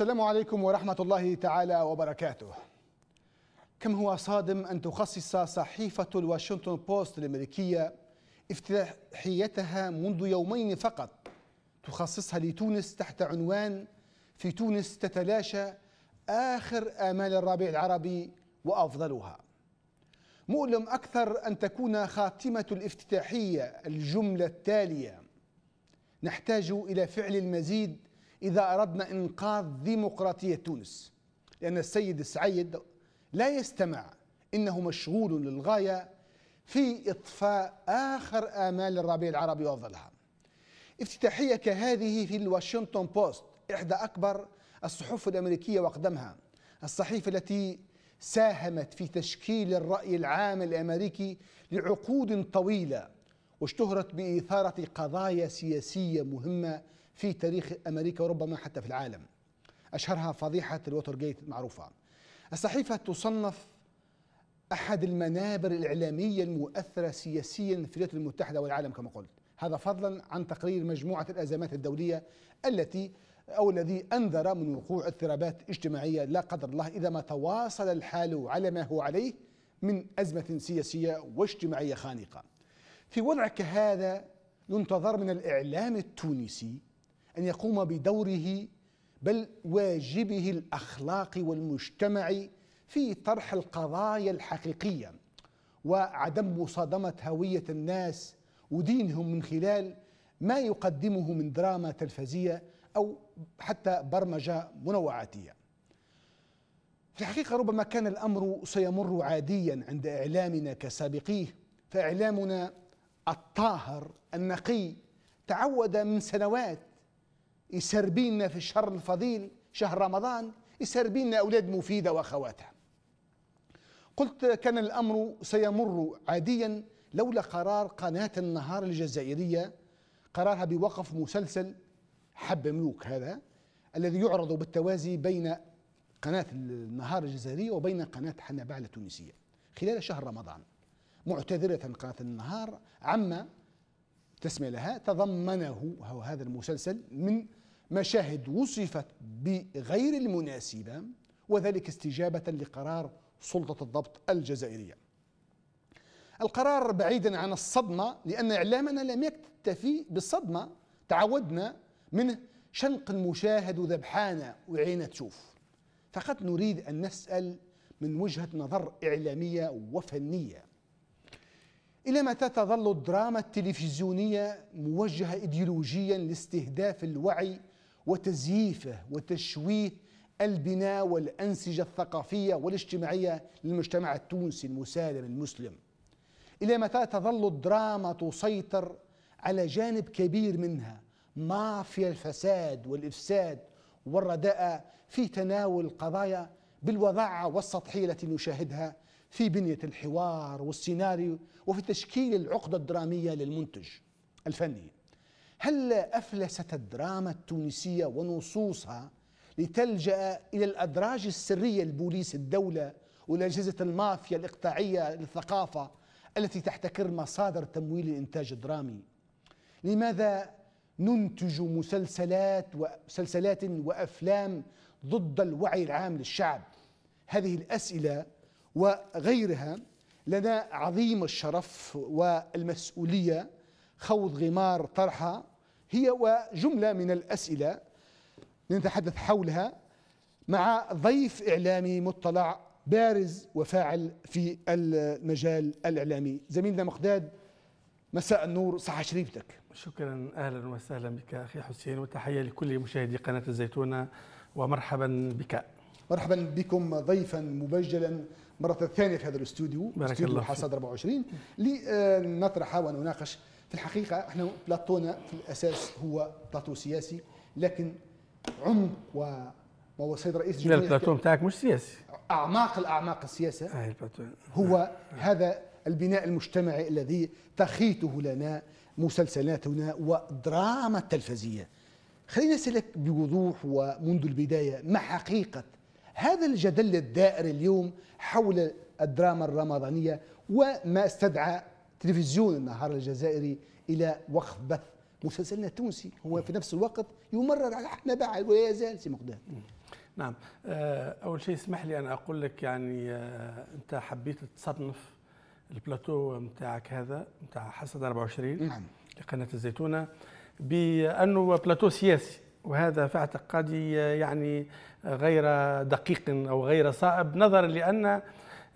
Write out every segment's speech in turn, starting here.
السلام عليكم ورحمة الله تعالى وبركاته كم هو صادم أن تخصص صحيفة الواشنطن بوست الأمريكية افتتاحيتها منذ يومين فقط تخصصها لتونس تحت عنوان في تونس تتلاشى آخر آمال الربيع العربي وأفضلها مؤلم أكثر أن تكون خاتمة الافتتاحية الجملة التالية نحتاج إلى فعل المزيد إذا أردنا إنقاذ ديمقراطية تونس لأن السيد سعيد لا يستمع إنه مشغول للغاية في إطفاء آخر آمال الربيع العربي وظلها افتتاحية كهذه في الواشنطن بوست إحدى أكبر الصحف الأمريكية وأقدمها الصحيفة التي ساهمت في تشكيل الرأي العام الأمريكي لعقود طويلة واشتهرت بإثارة قضايا سياسية مهمة في تاريخ أمريكا وربما حتى في العالم أشهرها فضيحة الوترجيت معروفة الصحيفة تصنف أحد المنابر الإعلامية المؤثرة سياسيا في الولايات المتحدة والعالم كما قلت هذا فضلا عن تقرير مجموعة الأزمات الدولية التي أو الذي أنذر من وقوع اضطرابات اجتماعية لا قدر الله إذا ما تواصل الحال على ما هو عليه من أزمة سياسية واجتماعية خانقة في وضع كهذا ينتظر من الإعلام التونسي ان يقوم بدوره بل واجبه الاخلاقي والمجتمعي في طرح القضايا الحقيقيه وعدم مصادمه هويه الناس ودينهم من خلال ما يقدمه من دراما تلفزيه او حتى برمجه منوعاتيه. في الحقيقه ربما كان الامر سيمر عاديا عند اعلامنا كسابقيه فاعلامنا الطاهر النقي تعود من سنوات يسربينا في الشهر الفضيل شهر رمضان يسربينا أولاد مفيدة وأخواتها قلت كان الأمر سيمر عاديا لولا قرار قناة النهار الجزائرية قرارها بوقف مسلسل حب ملوك هذا الذي يعرض بالتوازي بين قناة النهار الجزائرية وبين قناة حنبعلة التونسية خلال شهر رمضان معتذرة قناة النهار عما تسمي لها تضمنه هو هذا المسلسل من مشاهد وصفت بغير المناسبة وذلك استجابة لقرار سلطة الضبط الجزائرية القرار بعيدا عن الصدمة لأن إعلامنا لم يكتفي بالصدمة تعودنا منه شنق المشاهد وذبحانة وعينة تشوف فقط نريد أن نسأل من وجهة نظر إعلامية وفنية إلى متى تظل الدراما التلفزيونية موجهة إيديولوجيا لاستهداف الوعي وتزييفه وتشويه البناء والأنسجة الثقافية والاجتماعية للمجتمع التونسي المسالم المسلم إلى متى تظل الدراما تسيطر على جانب كبير منها مافيا الفساد والإفساد والرداء في تناول القضايا بالوضاعة والسطحية التي نشاهدها في بنية الحوار والسيناريو وفي تشكيل العقدة الدرامية للمنتج الفني هل أفلست الدراما التونسية ونصوصها لتلجأ إلى الأدراج السرية لبوليس الدولة ولأجهزة المافيا الإقطاعية للثقافة التي تحتكر مصادر تمويل الإنتاج الدرامي لماذا ننتج مسلسلات وسلسلات وأفلام ضد الوعي العام للشعب هذه الأسئلة وغيرها لنا عظيم الشرف والمسؤولية خوض غمار طرحها هي وجملة من الأسئلة لنتحدث حولها مع ضيف إعلامي مطلع بارز وفاعل في المجال الإعلامي زميلنا مقداد مساء النور صحة شريفتك شكرا أهلا وسهلا بك أخي حسين وتحية لكل مشاهدي قناة الزيتونة ومرحبا بك مرحبا بكم ضيفا مبجلا مرة ثانية في هذا الاستوديو بارك استوديو حصاد 24 لنطرح ونناقش في الحقيقة احنا بلاتونا في الأساس هو بلاتو سياسي لكن عمق و ما هو السيد رئيس الجمهورية البلاطو بتاعك مش سياسي أعماق الأعماق السياسة آه هو آه. هذا البناء المجتمعي الذي تخيطه لنا مسلسلاتنا ودراما التلفزية خلينا نسألك بوضوح ومنذ البداية ما حقيقة هذا الجدل الدائر اليوم حول الدراما الرمضانية وما استدعى تلفزيون النهار الجزائري الى وقف بث مسلسلنا التونسي هو في نفس الوقت يمرر على حنا بعد ولا يزال سي مقدام نعم آه، اول شيء اسمح لي ان اقول لك يعني آه، انت حبيت تصنف البلاتو نتاعك هذا نتاع حسن 24 نعم لقناه الزيتونه بانه بلاتو سياسي وهذا في اعتقادي يعني غير دقيق او غير صائب نظرا لان آه،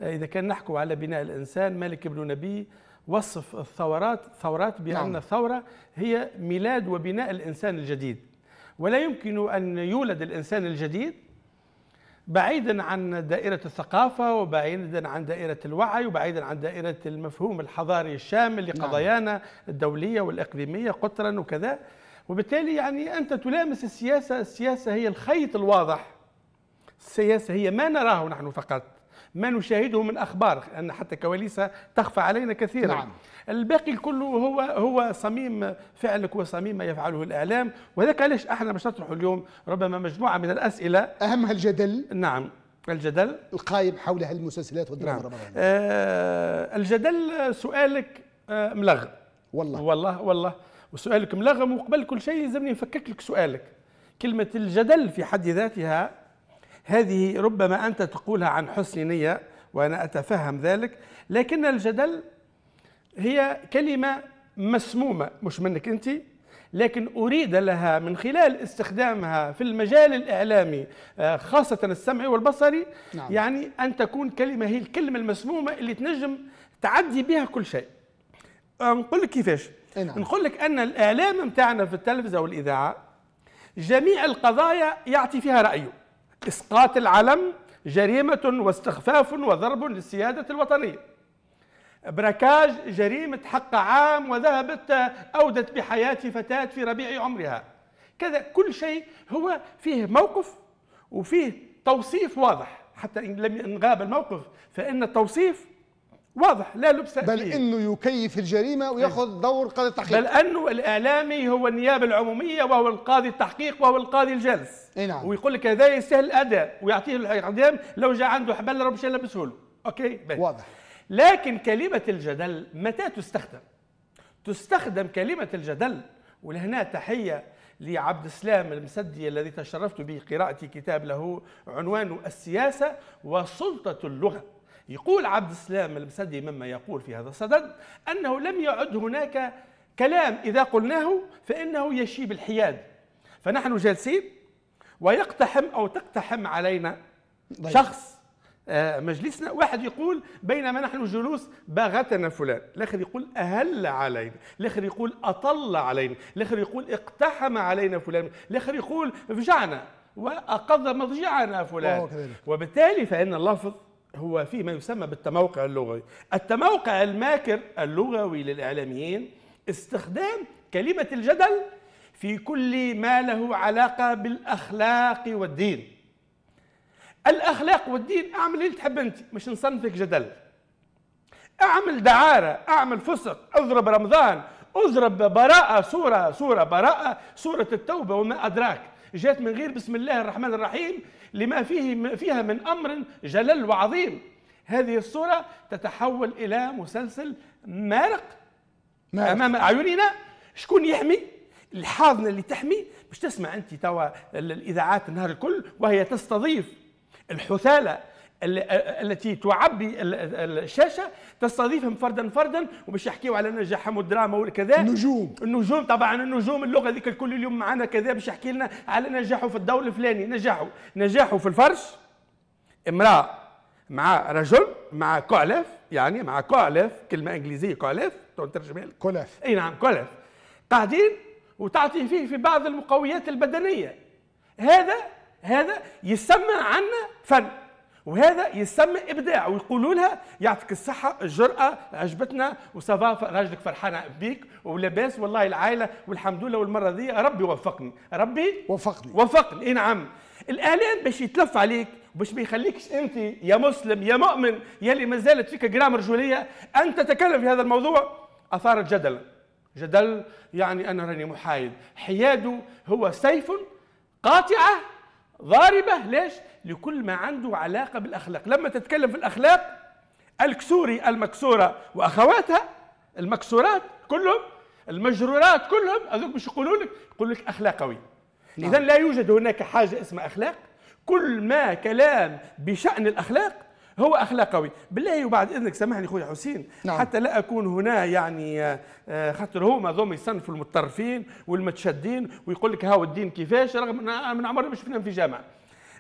اذا كان نحكوا على بناء الانسان مالك بن نبي وصف الثورات ثورات بأن نعم. الثورة هي ميلاد وبناء الإنسان الجديد ولا يمكن أن يولد الإنسان الجديد بعيدا عن دائرة الثقافة وبعيدا عن دائرة الوعي وبعيدا عن دائرة المفهوم الحضاري الشامل نعم. لقضايانا نعم. الدولية والإقليمية قطرا وكذا وبالتالي يعني أنت تلامس السياسة السياسة هي الخيط الواضح السياسة هي ما نراه نحن فقط ما نشاهده من أخبار أن حتى كواليسها تخفى علينا كثيرا نعم. الباقي كله هو هو صميم فعلك وصميم ما يفعله الإعلام وذلك علاش احنا باش نطرح اليوم ربما مجموعة من الأسئلة أهمها الجدل نعم الجدل القائم حول هالمسلسلات والدراما نعم. آه الجدل سؤالك آه ملغم والله والله والله وسؤالك ملغم وقبل كل شيء لازمني نفكك لك سؤالك كلمة الجدل في حد ذاتها هذه ربما أنت تقولها عن حسن نية وأنا أتفهم ذلك لكن الجدل هي كلمة مسمومة مش منك أنت لكن أريد لها من خلال استخدامها في المجال الإعلامي آه، خاصة السمعي والبصري نعم. يعني أن تكون كلمة هي الكلمة المسمومة اللي تنجم تعدي بها كل شيء آه، نقول لك كيفاش نعم. نقول لك أن الإعلام متاعنا في التلفزة والإذاعة جميع القضايا يعطي فيها رأيه إسقاط العلم جريمة واستخفاف وضرب للسيادة الوطنية بركاج جريمة حق عام وذهبت أودت بحياة فتاة في ربيع عمرها كذا كل شيء هو فيه موقف وفيه توصيف واضح حتى إن لم ينغاب الموقف فإن التوصيف واضح لا لبس بل فيه. انه يكيف الجريمه وياخذ إيه. دور قاضي التحقيق بل انه الاعلامي هو النيابه العموميه وهو القاضي التحقيق وهو القاضي الجلس اي نعم ويقول لك هذا يستاهل الاداء ويعطيه الاعدام لو جاء عنده حبل راه يلبسه له اوكي بي. واضح لكن كلمه الجدل متى تستخدم؟ تستخدم كلمه الجدل ولهنا تحيه لعبد السلام المسدي الذي تشرفت بقراءة كتاب له عنوانه السياسة وسلطة اللغة يقول عبد السلام المسدي مما يقول في هذا الصدد أنه لم يعد هناك كلام إذا قلناه فإنه يشيب الحياد فنحن جالسين ويقتحم أو تقتحم علينا ضيب. شخص آه، مجلسنا واحد يقول بينما نحن جلوس باغتنا فلان الاخر يقول اهل علينا الاخر يقول اطل علينا الاخر يقول اقتحم علينا فلان الاخر يقول فجعنا واقض مضجعنا فلان وبالتالي فان اللفظ هو في ما يسمى بالتموقع اللغوي التموقع الماكر اللغوي للإعلاميين استخدام كلمة الجدل في كل ما له علاقة بالأخلاق والدين الأخلاق والدين أعمل اللي تحب أنت مش نصنفك جدل أعمل دعارة أعمل فسق أضرب رمضان أضرب براءة سورة سورة براءة سورة التوبة وما أدراك جات من غير بسم الله الرحمن الرحيم لما فيه فيها من أمر جلل وعظيم هذه الصورة تتحول إلى مسلسل مارق, مارق. أمام أعيننا شكون يحمي الحاضنة اللي تحمي مش تسمع أنت توا الإذاعات النهار الكل وهي تستضيف الحثالة التي تعبي الشاشه تستضيفهم فردا فردا وباش يحكيوا على نجاحهم والدراما وكذا النجوم النجوم طبعا النجوم اللغه ذيك الكل اليوم معنا كذا باش يحكي لنا على نجاحه في الدور الفلاني نجاحه نجاحه في الفرش امراه مع رجل مع كعلف يعني مع كعلف كلمه انجليزيه كعلف تترجم كولف اي نعم كولف قاعدين وتعطي فيه في بعض المقويات البدنيه هذا هذا يسمى عنا فن وهذا يسمى ابداع ويقولوا لها يعطيك الصحه الجراه عجبتنا وسافا راجلك فرحانه بيك ولاباس والله العائله والحمد لله والمره ذي ربي وفقني ربي وفقني وفقني اي نعم الاعلان باش يتلف عليك باش ما يخليكش انت يا مسلم يا مؤمن يا اللي ما زالت فيك جرام رجوليه ان تتكلم في هذا الموضوع اثار الجدل جدل يعني انا راني محايد حياده هو سيف قاطعه ضاربة ليش؟ لكل ما عنده علاقة بالأخلاق لما تتكلم في الأخلاق الكسوري المكسورة وأخواتها المكسورات كلهم المجرورات كلهم هذوك مش يقولوا لك يقول لك أخلاقوي نعم. إذا لا يوجد هناك حاجة اسمها أخلاق كل ما كلام بشأن الأخلاق هو اخلاق قوي بالله وبعد اذنك سامحني خويا حسين نعم. حتى لا اكون هنا يعني آه، آه، خاطر هما ذوما يصنفوا المتطرفين والمتشدين ويقول لك هاو الدين كيفاش رغم انا من عمري مش فينا في جامعه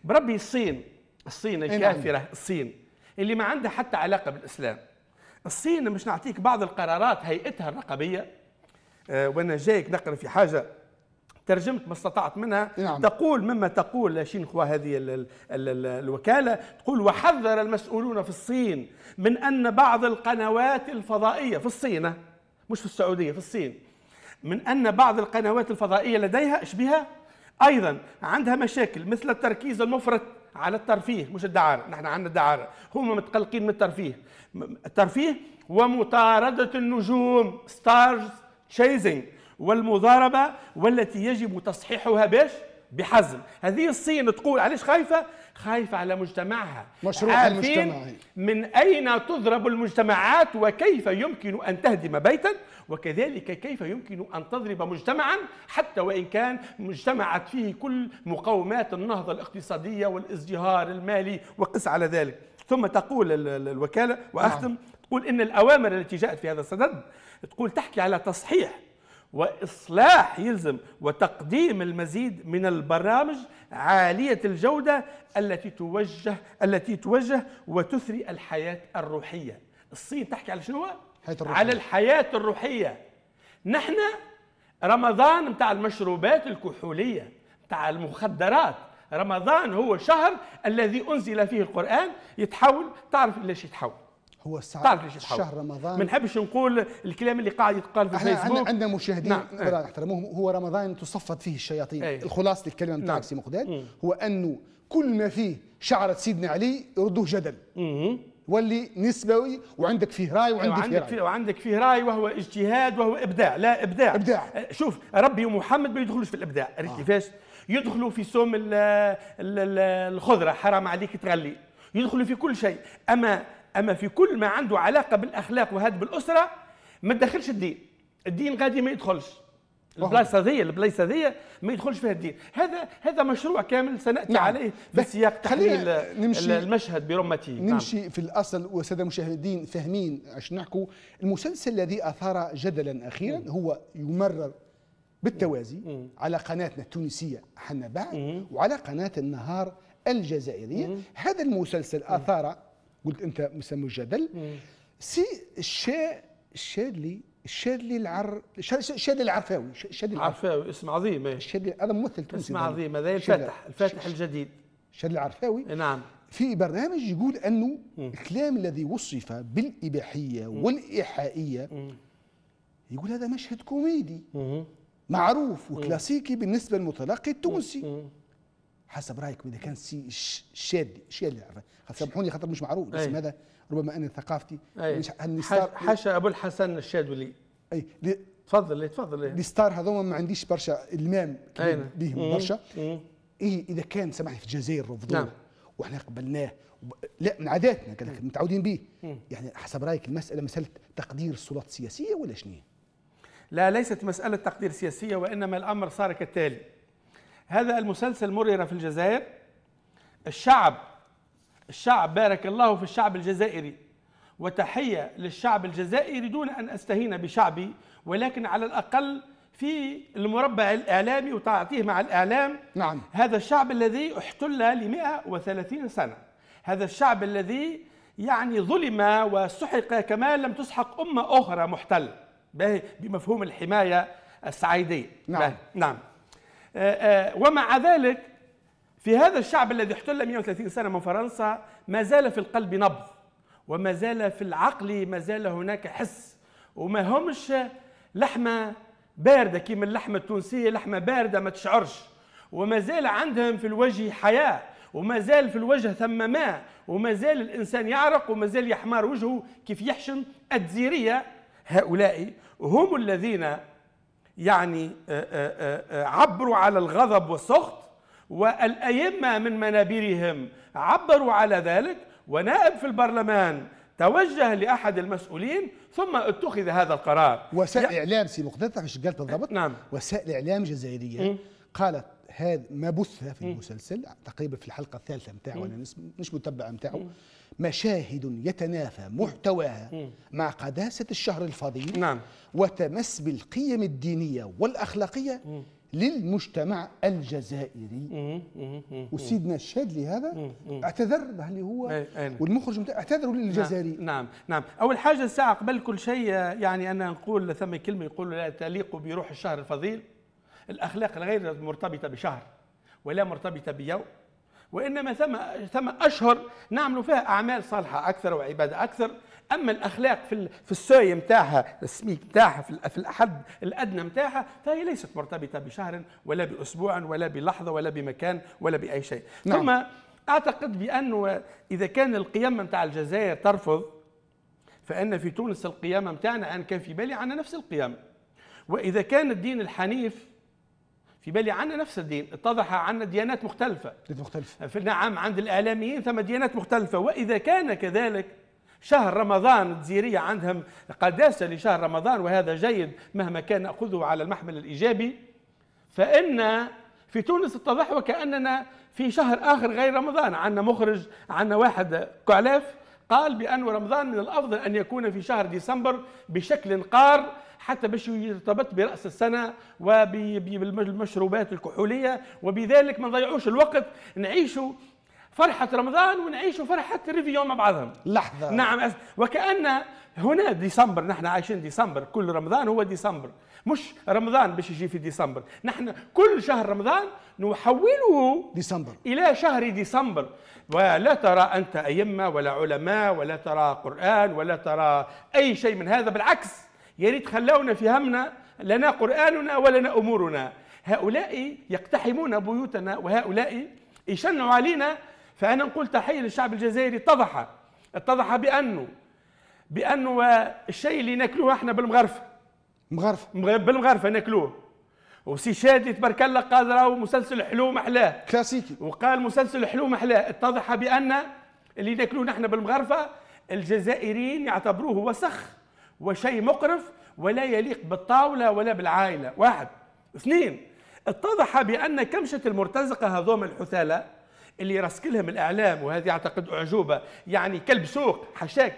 بربي الصين الصين نعم. الكافره الصين اللي ما عندها حتى علاقه بالاسلام الصين مش نعطيك بعض القرارات هيئتها الرقبيه آه، وانا جايك نقرا في حاجه ترجمت ما استطعت منها نعم. تقول مما تقول شينخوا هذه الـ الـ الـ الوكالة تقول وحذر المسؤولون في الصين من أن بعض القنوات الفضائية في الصين مش في السعودية في الصين من أن بعض القنوات الفضائية لديها إيش بها؟ أيضا عندها مشاكل مثل التركيز المفرط على الترفيه مش الدعارة نحن عندنا الدعارة هم متقلقين من الترفيه الترفيه ومطاردة النجوم ستارز تشيزنج والمضاربة والتي يجب تصحيحها باش بحزم هذه الصين تقول علاش خايفة خايفة على مجتمعها مشروع المجتمعي من أين تضرب المجتمعات وكيف يمكن أن تهدم بيتا وكذلك كيف يمكن أن تضرب مجتمعا حتى وإن كان مجتمعت فيه كل مقومات النهضة الاقتصادية والازدهار المالي وقس على ذلك ثم تقول الوكالة وأختم نعم. تقول إن الأوامر التي جاءت في هذا الصدد تقول تحكي على تصحيح واصلاح يلزم وتقديم المزيد من البرامج عاليه الجوده التي توجه التي توجه وتثري الحياه الروحيه. الصين تحكي على شنو؟ الروحية. على الحياه الروحيه. نحن رمضان متاع المشروبات الكحوليه، متاع المخدرات، رمضان هو شهر الذي انزل فيه القران يتحول تعرف ليش يتحول. هو الساعة شهر رمضان ما نحبش نقول الكلام اللي قاعد يتقال في الفيسبوك عندنا مشاهدين نعم. نحترموهم نعم. هو رمضان تصفت فيه الشياطين أيه. الخلاصة الكلمة نتاع نعم. سي مقداد هو أنه كل ما فيه شعرة سيدنا علي يردوه جدل واللي نسبوي وعندك فيه راي وعندك أيوة، فيه راي وعندك فيه راي وهو اجتهاد وهو ابداع لا ابداع ابداع أه، شوف ربي ومحمد ما يدخلوش في الابداع عرفت آه. كيفاش يدخلوا في سوم الخضره حرام عليك تغلي يدخلوا في كل شيء اما اما في كل ما عنده علاقه بالاخلاق وهذا بالاسره ما تدخلش الدين الدين غادي ما يدخلش البلاصه هذه البلايصه هذه ما يدخلش فيها الدين هذا هذا مشروع كامل سناتي نعم. عليه في سياق تحليل نمشي المشهد برمته نعم. نمشي نعم. في الاصل والساده المشاهدين فاهمين اش نحكوا المسلسل الذي اثار جدلا اخيرا مم. هو يمرر بالتوازي مم. على قناتنا التونسيه حنا بعد وعلى قناه النهار الجزائريه هذا المسلسل اثار قلت انت مسمو جدل سي الشا الشادلي الشادلي العر الشادلي العرفاوي الشادلي العرفاوي اسم عظيم الشادلي إيه. هذا ممثل تونسي اسم عظيم هذا الفاتح الفاتح الجديد الشادلي العرفاوي إيه، نعم في برنامج يقول انه الكلام الذي وصف بالاباحيه والايحائيه يقول هذا مشهد كوميدي معروف وكلاسيكي بالنسبه للمتلقي التونسي حسب رايك اذا كان سي شادي شادي سامحوني خاطر مش معروف الاسم هذا ربما انا ثقافتي أي. حاشا ابو الحسن الشادولي اي تفضل إيه، تفضل إيه. لي ستار هذوما ما عنديش برشا المام بهم برشا ايه اذا كان سامحني في الجزائر رفضوه نعم. واحنا قبلناه لا من عاداتنا كذلك متعودين به يعني حسب رايك المساله مساله تقدير السلطات السياسيه ولا شنو؟ لا ليست مساله تقدير سياسيه وانما الامر صار كالتالي هذا المسلسل مرر في الجزائر الشعب الشعب بارك الله في الشعب الجزائري وتحية للشعب الجزائري دون أن أستهين بشعبي ولكن على الأقل في المربع الإعلامي وتعاطيه مع الإعلام نعم. هذا الشعب الذي احتل ل 130 سنة هذا الشعب الذي يعني ظلم وسحق كما لم تسحق أمة أخرى محتلة بمفهوم الحماية السعيدية نعم, نعم. آه، آه، ومع ذلك في هذا الشعب الذي احتل 130 سنة من فرنسا ما زال في القلب نبض وما زال في العقل ما زال هناك حس وما همش لحمة باردة كيما اللحمة التونسية لحمة باردة ما تشعرش وما زال عندهم في الوجه حياة وما زال في الوجه ثم ماء وما زال الإنسان يعرق وما زال يحمار وجهه كيف يحشم الدزيرية هؤلاء هم الذين يعني آه، آه، آه، عبروا على الغضب والسخط والأئمة من منابرهم عبروا على ذلك ونائب في البرلمان توجه لأحد المسؤولين ثم اتخذ هذا القرار وسائل يعني إعلام سي مقدرتك مش قالت بالضبط نعم وسائل إعلام جزائرية قالت هذا ما بث في المسلسل تقريبا في الحلقة الثالثة متاعه أنا مش متبعة متاعه مشاهد يتنافى محتواها مع قداسة الشهر الفضيل نعم. وتمس بالقيم الدينية والأخلاقية للمجتمع الجزائري وسيدنا الشاد لهذا اعتذر به اللي هو والمخرج اعتذروا للجزائري نعم،, نعم نعم اول حاجه ساعه قبل كل شيء يعني انا نقول ثم كلمه يقول لا تليق بروح الشهر الفضيل الاخلاق الغير مرتبطه بشهر ولا مرتبطه بيوم وإنما ثم ثم أشهر نعملوا فيها أعمال صالحة أكثر وعبادة أكثر أما الأخلاق في في السوي متاعها السميك متاعها في الحد الأدنى متاعها فهي ليست مرتبطة بشهر ولا بأسبوع ولا بلحظة ولا بمكان ولا بأي شيء نعم. ثم أعتقد بأنه إذا كان القيامة متاع الجزائر ترفض فإن في تونس القيامة متاعنا ان كان في بالي عن نفس القيامة وإذا كان الدين الحنيف في بالي عنا نفس الدين اتضح عنا ديانات مختلفة ديانات مختلفة في نعم عند الإعلاميين ثم ديانات مختلفة وإذا كان كذلك شهر رمضان الجزيرية عندهم قداسة لشهر رمضان وهذا جيد مهما كان نأخذه على المحمل الإيجابي فإن في تونس اتضح وكأننا في شهر آخر غير رمضان عندنا مخرج عندنا واحد كعلاف قال بأن رمضان من الأفضل أن يكون في شهر ديسمبر بشكل قار حتى باش يرتبط براس السنه وبالمشروبات الكحوليه وبذلك ما نضيعوش الوقت نعيشوا فرحة رمضان ونعيشوا فرحة ريفيون مع بعضهم لحظة نعم وكأن هنا ديسمبر نحن عايشين ديسمبر كل رمضان هو ديسمبر مش رمضان باش يجي في ديسمبر نحن كل شهر رمضان نحوله ديسمبر إلى شهر ديسمبر ولا ترى أنت أئمة ولا علماء ولا ترى قرآن ولا ترى أي شيء من هذا بالعكس يا ريت خلونا في همنا لنا قرآننا ولنا أمورنا هؤلاء يقتحمون بيوتنا وهؤلاء يشنوا علينا فأنا نقول تحية للشعب الجزائري اتضح اتضح بأنه بأنه الشيء اللي ناكلوه احنا بالمغرفة مغرفة بالمغرفة ناكلوه وسي شادي تبارك الله قال راهو مسلسل حلوم احلاه كلاسيكي وقال مسلسل حلوم احلاه اتضح بأن اللي ناكلوه نحن بالمغرفة الجزائريين يعتبروه وسخ وشيء مقرف ولا يليق بالطاولة ولا بالعائلة واحد اثنين اتضح بأن كمشة المرتزقة هذوم الحثالة اللي يرسكلهم الإعلام وهذه أعتقد أعجوبة يعني كلب سوق حشاك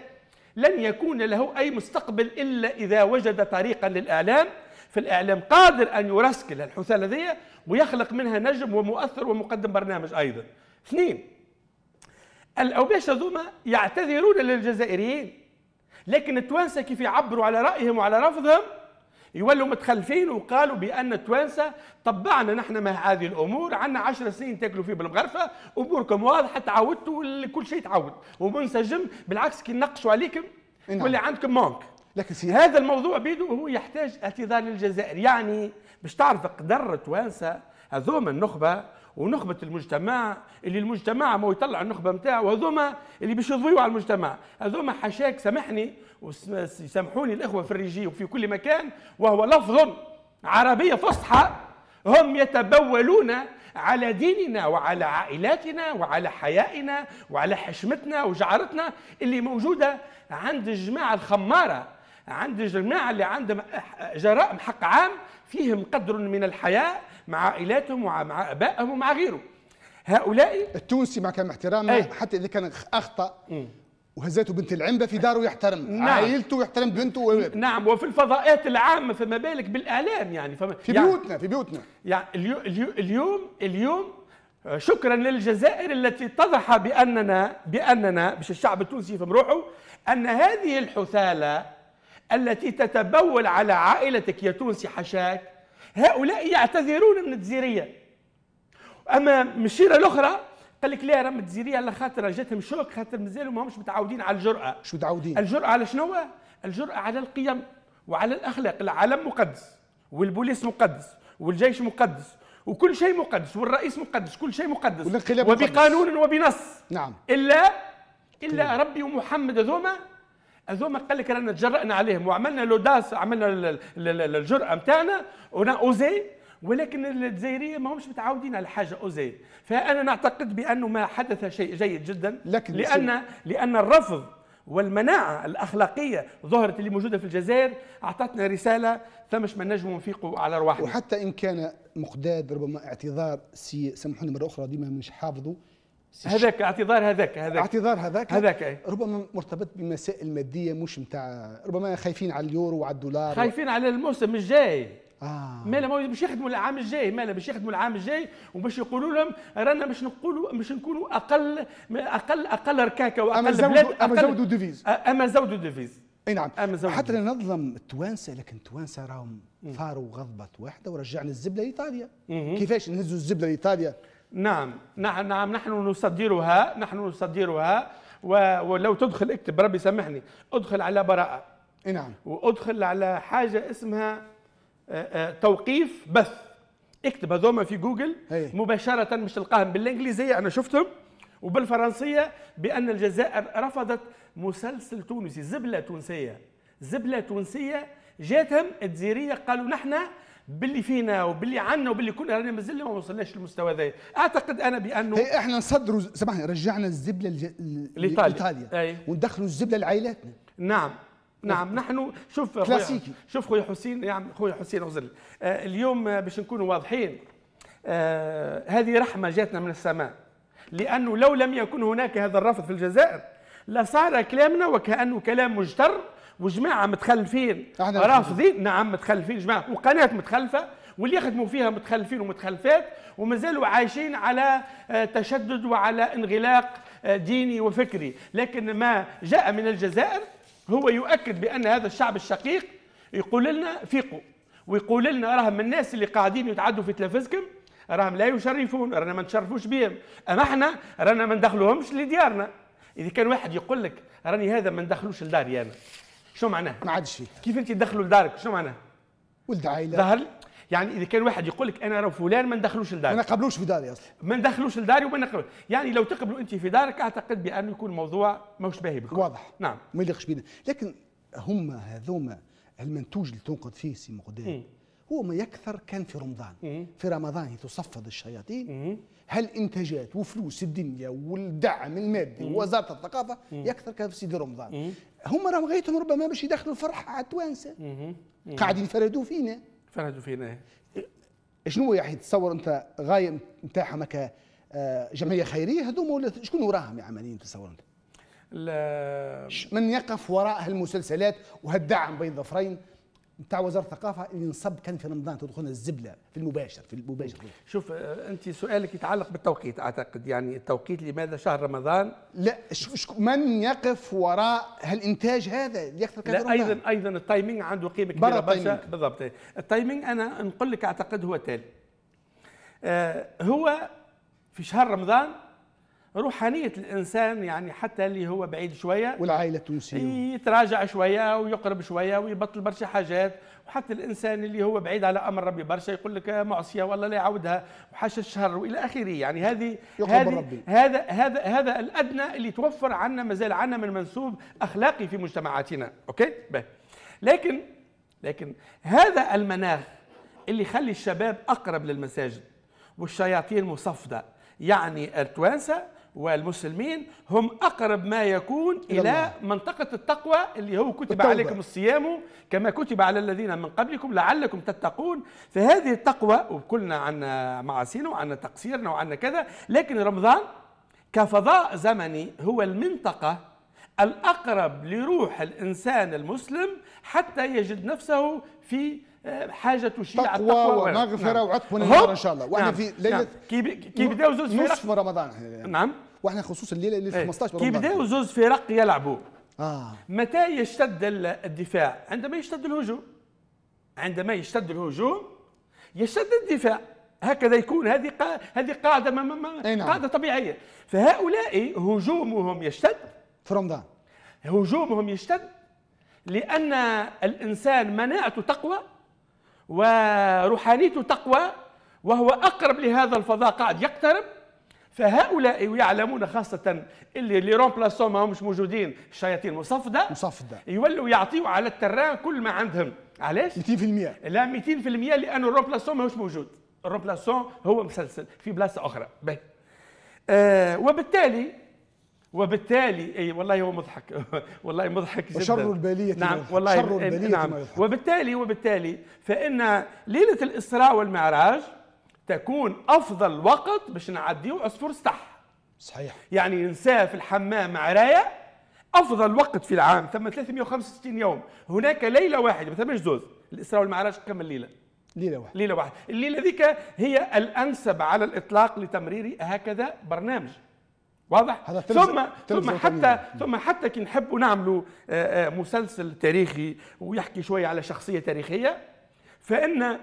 لن يكون له أي مستقبل إلا إذا وجد طريقا للإعلام فالإعلام قادر أن يرسكل الحثالة ذي ويخلق منها نجم ومؤثر ومقدم برنامج أيضا اثنين الأوباش هذوما يعتذرون للجزائريين لكن التوانسه كيف يعبروا على رايهم وعلى رفضهم يولوا متخلفين وقالوا بان التوانسه طبعنا نحن مع هذه الامور عندنا 10 سنين تاكلوا فيه بالمغرفه اموركم واضحه تعودتوا كل شيء تعود ومنسجم بالعكس كي نقشوا عليكم نعم. واللي عندكم مونك لكن سي هذا الموضوع بيدو هو يحتاج اعتذار للجزائر يعني باش تعرف قدر التوانسه هذوما النخبه ونخبه المجتمع اللي المجتمع ما يطلع النخبه نتاعه هذوما اللي باش يضويوا على المجتمع هذوما حاشاك سامحني وسامحوني الاخوه في الريجي وفي كل مكان وهو لفظ عربيه فصحى هم يتبولون على ديننا وعلى عائلاتنا وعلى حيائنا وعلى حشمتنا وجعرتنا اللي موجوده عند الجماعه الخماره عند الجماعه اللي عندهم جرائم حق عام فيهم قدر من الحياء مع عائلاتهم ومع ابائهم ومع غيره هؤلاء التونسي مع كامل احترامه أيه؟ حتى اذا كان اخطا وهزته وهزاته بنت العنبه في داره يحترم نعم. عائلته ويحترم بنته و... نعم وفي الفضاءات العامه فما بالك بالاعلام يعني فما في يعني بيوتنا في بيوتنا يعني اليوم اليوم, اليوم آه، شكرا للجزائر التي اتضح باننا باننا باش الشعب التونسي يفهم روحه ان هذه الحثاله التي تتبول على عائلتك يا تونسي حشاك هؤلاء يعتذرون من الجزيريه اما من الشيره الاخرى قال لك لا راه الجزيريه على خاطر جاتهم شوك خاطر مازالوا ما همش متعودين على الجراه شو متعودين الجراه على شنو الجراه على القيم وعلى الاخلاق العالم مقدس والبوليس مقدس والجيش مقدس وكل شيء مقدس والرئيس مقدس كل شيء مقدس وبقانون مقدس. وبنص نعم الا الا ربي ومحمد ذوما هذوما قال لك رانا تجرأنا عليهم وعملنا لوداس عملنا الجرأة نتاعنا ونا اوزي ولكن الجزائريه ما همش متعودين على حاجه اوزي فانا نعتقد بانه ما حدث شيء جيد جدا لكن لان لان الرفض والمناعه الاخلاقيه ظهرت اللي موجوده في الجزائر اعطتنا رساله ثمش ما نجم نفيقوا على ارواحنا وحتى ان كان مقداد ربما اعتذار سامحوني مره اخرى ديما مش حافظه هذاك اعتذار هذاك هذاك اعتذار هذاك هذاك أي. ربما مرتبط بمسائل ماديه مش نتاع ربما خايفين على اليورو وعلى الدولار خايفين و... على الموسم الجاي آه. مالا باش يخدموا العام الجاي مالا باش يخدموا العام الجاي وباش يقولوا لهم رانا باش نقولوا باش نكونوا اقل اقل اقل ركاكه واقل اما زودوا اما زودوا ديفيز اما زودوا ديفيز اي نعم أما زودوا حتى نظلم التوانسه لكن التوانسه راهم ثاروا غضبه واحده ورجعنا الزبله لايطاليا كيفاش نهزوا الزبله لايطاليا نعم نعم نعم نحن نصدرها نحن نصدرها ولو تدخل اكتب ربي سامحني ادخل على براءة نعم وادخل على حاجة اسمها آه، آه، توقيف بث اكتب هذوما في جوجل مباشرة مش تلقاهم بالانجليزية انا شفتهم وبالفرنسية بأن الجزائر رفضت مسلسل تونسي زبلة تونسية زبلة تونسية جاتهم الجزيرية قالوا نحن باللي فينا وباللي عنا وباللي كنا رانا مازلنا ما وصلناش للمستوى ذا اعتقد انا بانه إيه، احنا نصدروا سامحني رجعنا الزبله لج... لايطاليا لإيطاليا. أي. وندخلوا الزبله لعائلاتنا نعم نعم نحن شوف كلاسيكي شوف خويا حسين نعم خويا حسين غزل آه اليوم باش نكونوا واضحين آه هذه رحمه جاتنا من السماء لانه لو لم يكن هناك هذا الرفض في الجزائر لصار كلامنا وكانه كلام مجتر وجماعه متخلفين رافضين نعم متخلفين جماعه وقناه متخلفه واللي يخدموا فيها متخلفين ومتخلفات ومازالوا عايشين على آه، تشدد وعلى انغلاق آه، ديني وفكري لكن ما جاء من الجزائر هو يؤكد بأن هذا الشعب الشقيق يقول لنا فيقوا ويقول لنا راهم من الناس اللي قاعدين يتعدوا في تلفزكم راهم لا يشرفون رانا ما نتشرفوش بهم اما احنا رانا ما ندخلوهمش لديارنا اذا كان واحد يقول لك راني هذا ما ندخلوش لداري انا شو معناها؟ ما عادش فيه كيف انت تدخله لدارك شو معناها؟ ولد عائله ظهر يعني اذا كان واحد يقول لك انا راه فلان ما ندخلوش لداري ما نقبلوش في داري اصلا ما ندخلوش لداري وما نقبلوش يعني لو تقبلوا انت في دارك اعتقد بانه يكون الموضوع ماهوش باهي بك واضح نعم ما يليقش بينا لكن هما هذوما المنتوج اللي تنقد فيه سي مقدام هو ما يكثر كان في رمضان مم. في رمضان تصفد الشياطين هل انتاجات وفلوس الدنيا والدعم المادي ووزاره الثقافه يكثر كان في سيدي رمضان هم غايتهم ربما باش يدخلوا الفرحه على التوانسه قاعدين يفردوا فينا فردوا فينا إيه. شنو يعني تصور انت غايه نتاعهم هكا آه، جمعيه خيريه هذوما ولا شكون وراهم يعني تصور انت؟ من يقف وراء هالمسلسلات وهالدعم بين ظفرين بتاع وزاره الثقافه اللي انصب كان في رمضان تدخلنا الزبله في المباشر في المباشر شوف آه، انت سؤالك يتعلق بالتوقيت اعتقد يعني التوقيت لماذا شهر رمضان لا من يقف وراء هالانتاج هذا اللي يكثر كان لا رمضان. ايضا ايضا التايمينج عنده قيمه كبيره برشا بالضبط التايمينج انا نقول لك اعتقد هو تالي آه هو في شهر رمضان روحانيه الانسان يعني حتى اللي هو بعيد شويه والعائله التونسيه يتراجع شويه ويقرب شويه ويبطل برشا حاجات وحتى الانسان اللي هو بعيد على امر ربي برشا يقول لك آه، معصيه والله لا يعودها وحش الشهر والى اخره يعني هذه هذا هذا هذا هذا الادنى اللي توفر عنا مازال عنا من منسوب اخلاقي في مجتمعاتنا اوكي به. لكن لكن هذا المناخ اللي يخلي الشباب اقرب للمساجد والشياطين مصفده يعني التوانسه والمسلمين هم اقرب ما يكون الى, منطقه التقوى اللي هو كتب التوبة. عليكم الصيام كما كتب على الذين من قبلكم لعلكم تتقون فهذه التقوى وكلنا عنا معاصينا وعنا تقصيرنا وعنا كذا لكن رمضان كفضاء زمني هو المنطقه الاقرب لروح الانسان المسلم حتى يجد نفسه في حاجه تشيع التقوى ومغفره نعم. وعتق النار ان شاء الله واحنا نعم. في نعم. ليله كي بداو زوج فرق نصف رمضان نعم واحنا خصوصا الليله اللي 15 إيه. رمضان كي بداو زوج فرق يلعبوا آه. متى يشتد الدفاع عندما يشتد الهجوم عندما يشتد الهجوم يشتد الدفاع هكذا يكون هذه قا... هذه قاعده ما... ما... نعم. قاعده طبيعيه فهؤلاء هجومهم يشتد في رمضان هجومهم يشتد لان الانسان مناعته تقوى وروحانيته تقوى وهو أقرب لهذا الفضاء قاعد يقترب فهؤلاء ويعلمون خاصة اللي لي رومبلاسون ما همش موجودين الشياطين مصفدة مصفدة يولوا يعطيوا على التران كل ما عندهم علاش؟ 200% لا 200% لأنه الرومبلاسون ماهوش موجود الرومبلاسون هو مسلسل في بلاصة أخرى به آه وبالتالي وبالتالي اي والله هو مضحك والله مضحك جدا وشر البالية نعم والله شر البالية نعم وبالتالي وبالتالي فإن ليلة الإسراء والمعراج تكون أفضل وقت باش نعديه عصفور استح صحيح يعني ينساه في الحمام مع راية أفضل وقت في العام ثم 365 يوم هناك ليلة واحدة ما ثماش زوز الإسراء والمعراج كم ليلة ليلة واحدة ليلة واحدة الليلة ذيك هي الأنسب على الإطلاق لتمرير هكذا برنامج واضح ثم ثم حتى ثم حتى كي نحبوا نعملوا آه، آه، مسلسل تاريخي ويحكي شويه على شخصيه تاريخيه فان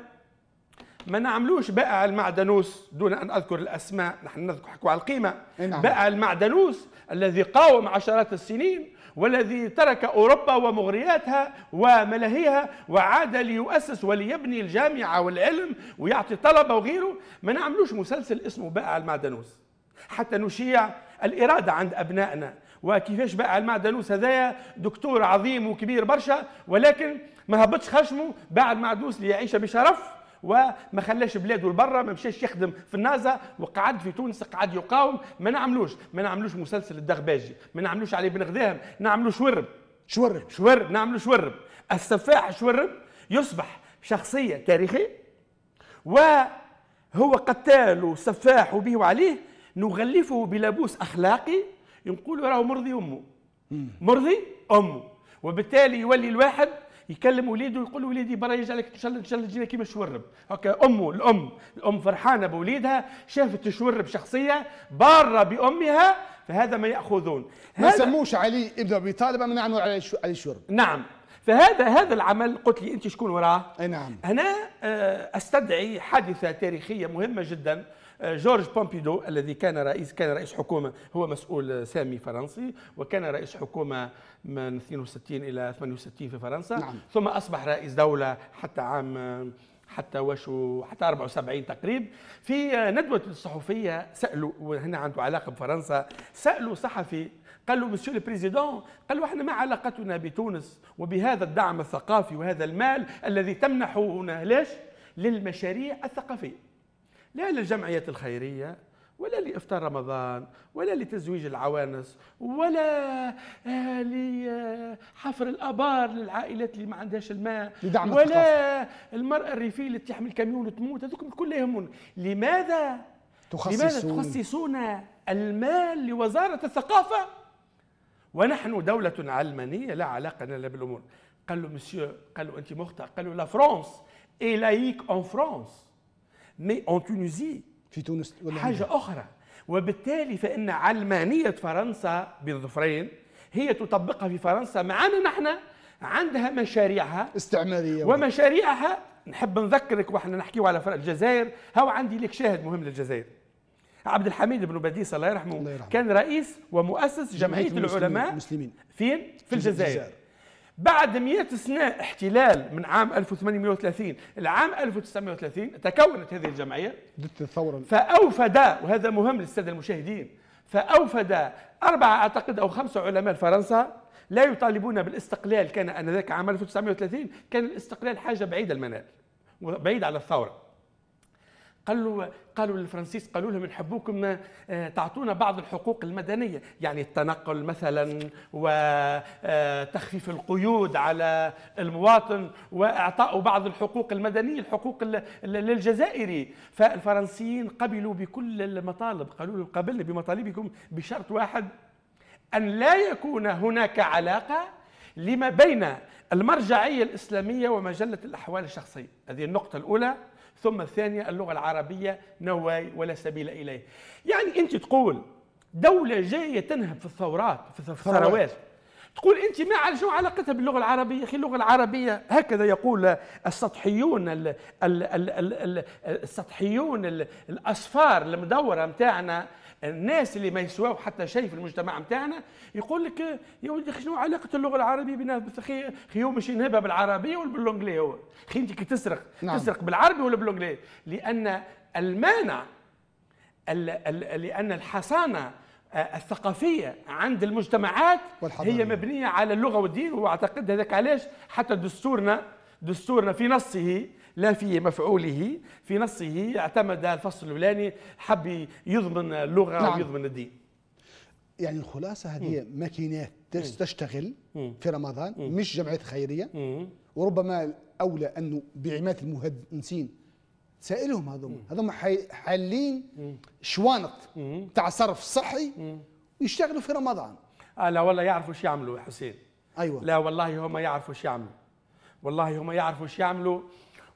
ما نعملوش بائع المعدنوس دون ان اذكر الاسماء نحن نذكر على القيمه نعم. بائع المعدنوس الذي قاوم عشرات السنين والذي ترك اوروبا ومغرياتها وملاهيها وعاد ليؤسس وليبني الجامعه والعلم ويعطي طلبه وغيره ما نعملوش مسلسل اسمه بائع المعدنوس حتى نشيع الاراده عند ابنائنا وكيفاش بقى المعدنوس هذايا دكتور عظيم وكبير برشا ولكن ما هبطش خشمه باع المعدنوس ليعيش بشرف وما خلاش بلاده لبرا ما مشاش يخدم في النازا وقعد في تونس قعد يقاوم ما نعملوش ما نعملوش مسلسل الدغباجي ما نعملوش علي بن غدام نعملو شورب شورب شورب نعملو شورب السفاح شورب يصبح شخصيه تاريخيه وهو قتال وسفاح وبيه وعليه نغلفه بلبوس اخلاقي نقول راه مرضي امه مرضي امه وبالتالي يولي الواحد يكلم وليده ويقول وليدي برا يجعلك ان شاء الله ان شاء الله تجينا كيما شورب هكا امه الام الام فرحانه بوليدها شافت شورب شخصيه باره بامها فهذا ما ياخذون ما سموش علي ابن ابي طالب منعنه على على شرب نعم فهذا هذا العمل قلت لي انت شكون وراه؟ اي نعم هنا آه، استدعي حادثه تاريخيه مهمه جدا جورج بومبيدو الذي كان رئيس كان رئيس حكومه هو مسؤول سامي فرنسي وكان رئيس حكومه من 62 الى 68 في فرنسا نعم. ثم اصبح رئيس دوله حتى عام حتى وشو حتى 74 تقريب في ندوة الصحفية سألوا وهنا عنده علاقة بفرنسا سألوا صحفي قال له مسيو البريزيدون قال له احنا ما علاقتنا بتونس وبهذا الدعم الثقافي وهذا المال الذي تمنحونه ليش للمشاريع الثقافية لا للجمعيات الخيرية ولا لإفطار رمضان ولا لتزويج العوانس ولا آه، لحفر آه، الأبار للعائلات اللي ما عندهاش الماء لدعم ولا الثقافة. المرأة الريفية اللي تحمل كاميون وتموت هذوك الكل يهمون لماذا تخصصون لماذا تخصصون المال لوزارة الثقافة ونحن دولة علمانية لا علاقة لنا بالأمور قال له مسيو قال له أنت مخطئ قال له لا فرانس إي لايك أون فرانس مي اون تونيزي في تونس حاجه اخرى وبالتالي فان علمانيه فرنسا بالظفرين هي تطبقها في فرنسا معنا نحن عندها مشاريعها استعماريه ومشاريعها نحب نذكرك واحنا نحكيو على الجزائر هاو عندي لك شاهد مهم للجزائر عبد الحميد بن بديس الله يرحمه, الله يرحمه كان رئيس ومؤسس جمعيه, جمعية العلماء المسلمين فين في, في الجزائر, الجزائر. بعد 100 سنة احتلال من عام 1830 لعام 1930 تكونت هذه الجمعية ضد الثورة فأوفد وهذا مهم للسادة المشاهدين فأوفد أربعة أعتقد أو خمسة علماء فرنسا لا يطالبون بالاستقلال كان آنذاك عام 1930 كان الاستقلال حاجة بعيدة المنال بعيد على الثورة قالوا قالوا للفرنسيس قالوا لهم نحبوكم آه، تعطونا بعض الحقوق المدنيه يعني التنقل مثلا وتخفيف آه، القيود على المواطن واعطاء بعض الحقوق المدنيه الحقوق للجزائري فالفرنسيين قبلوا بكل المطالب قالوا له قبلنا بمطالبكم بشرط واحد ان لا يكون هناك علاقه لما بين المرجعيه الاسلاميه ومجله الاحوال الشخصيه هذه النقطه الاولى ثم الثانية اللغة العربية نواي ولا سبيل إليه يعني أنت تقول دولة جاية تنهب في الثورات في الثروات تقول انت ما على شنو علاقتها باللغه العربيه اخي اللغه العربيه هكذا يقول السطحيون الـ الـ الـ الـ السطحيون الاصفار المدوره نتاعنا الناس اللي ما يسواو حتى شيء في المجتمع نتاعنا يقول لك يا ولدي شنو علاقه اللغه العربيه بنا خي هو مش ينهبها بالعربيه ولا بالانجليه هو خي انت كي تسرق نعم. تسرق بالعربي ولا بالانجليه لان المانع لان الحصانه آه، الثقافية عند المجتمعات والحضارية. هي مبنية على اللغة والدين واعتقد هذاك علاش حتى دستورنا دستورنا في نصه لا في مفعوله في نصه اعتمد الفصل الاولاني حب يضمن اللغه نعم. ويضمن الدين يعني الخلاصه هذه ماكينات تشتغل في رمضان مش جمعيات خيريه وربما الاولى انه بعماد المهندسين سائلهم هذوما هذوما حالين شوانط تاع صرف صحي ويشتغلوا في رمضان آه لا والله يعرفوا شو يعملوا يا حسين ايوه لا والله هم يعرفوا شو يعملوا والله هم يعرفوا شو يعملوا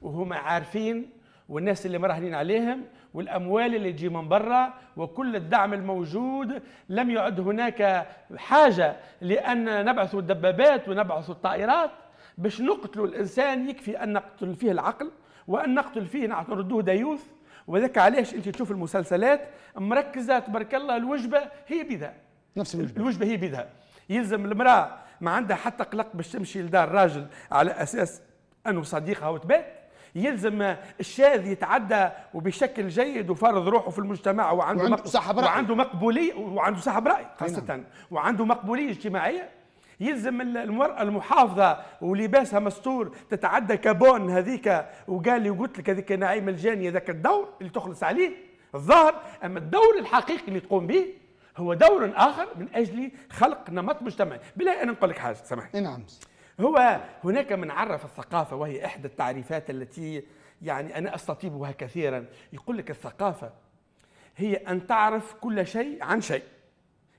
وهما عارفين والناس اللي مراهنين عليهم والاموال اللي تجي من برا وكل الدعم الموجود لم يعد هناك حاجه لان نبعث الدبابات ونبعث الطائرات باش نقتلوا الانسان يكفي ان نقتل فيه العقل وان نقتل فيه نردوه ديوث وذاك علاش انت تشوف المسلسلات مركزه تبارك الله الوجبه هي بذا نفس الوجبه الوجبه هي بذا يلزم المراه ما عندها حتى قلق باش تمشي لدار راجل على اساس انه صديقها وتبات يلزم الشاذ يتعدى وبشكل جيد وفرض روحه في المجتمع وعنده وعنده صاحب رأي وعنده مقبوليه وعنده صاحب رأي خاصة نعم. وعنده مقبولية اجتماعية يلزم المرأة المحافظة ولباسها مستور تتعدى كابون هذيك وقال لي وقلت لك هذيك نعيم الجاني ذاك الدور اللي تخلص عليه الظاهر أما الدور الحقيقي اللي تقوم به هو دور آخر من أجل خلق نمط مجتمعي بلا انا نقول لك حاجة سامحني نعم هو هناك من عرف الثقافة وهي إحدى التعريفات التي يعني أنا أستطيبها كثيرا يقول لك الثقافة هي أن تعرف كل شيء عن شيء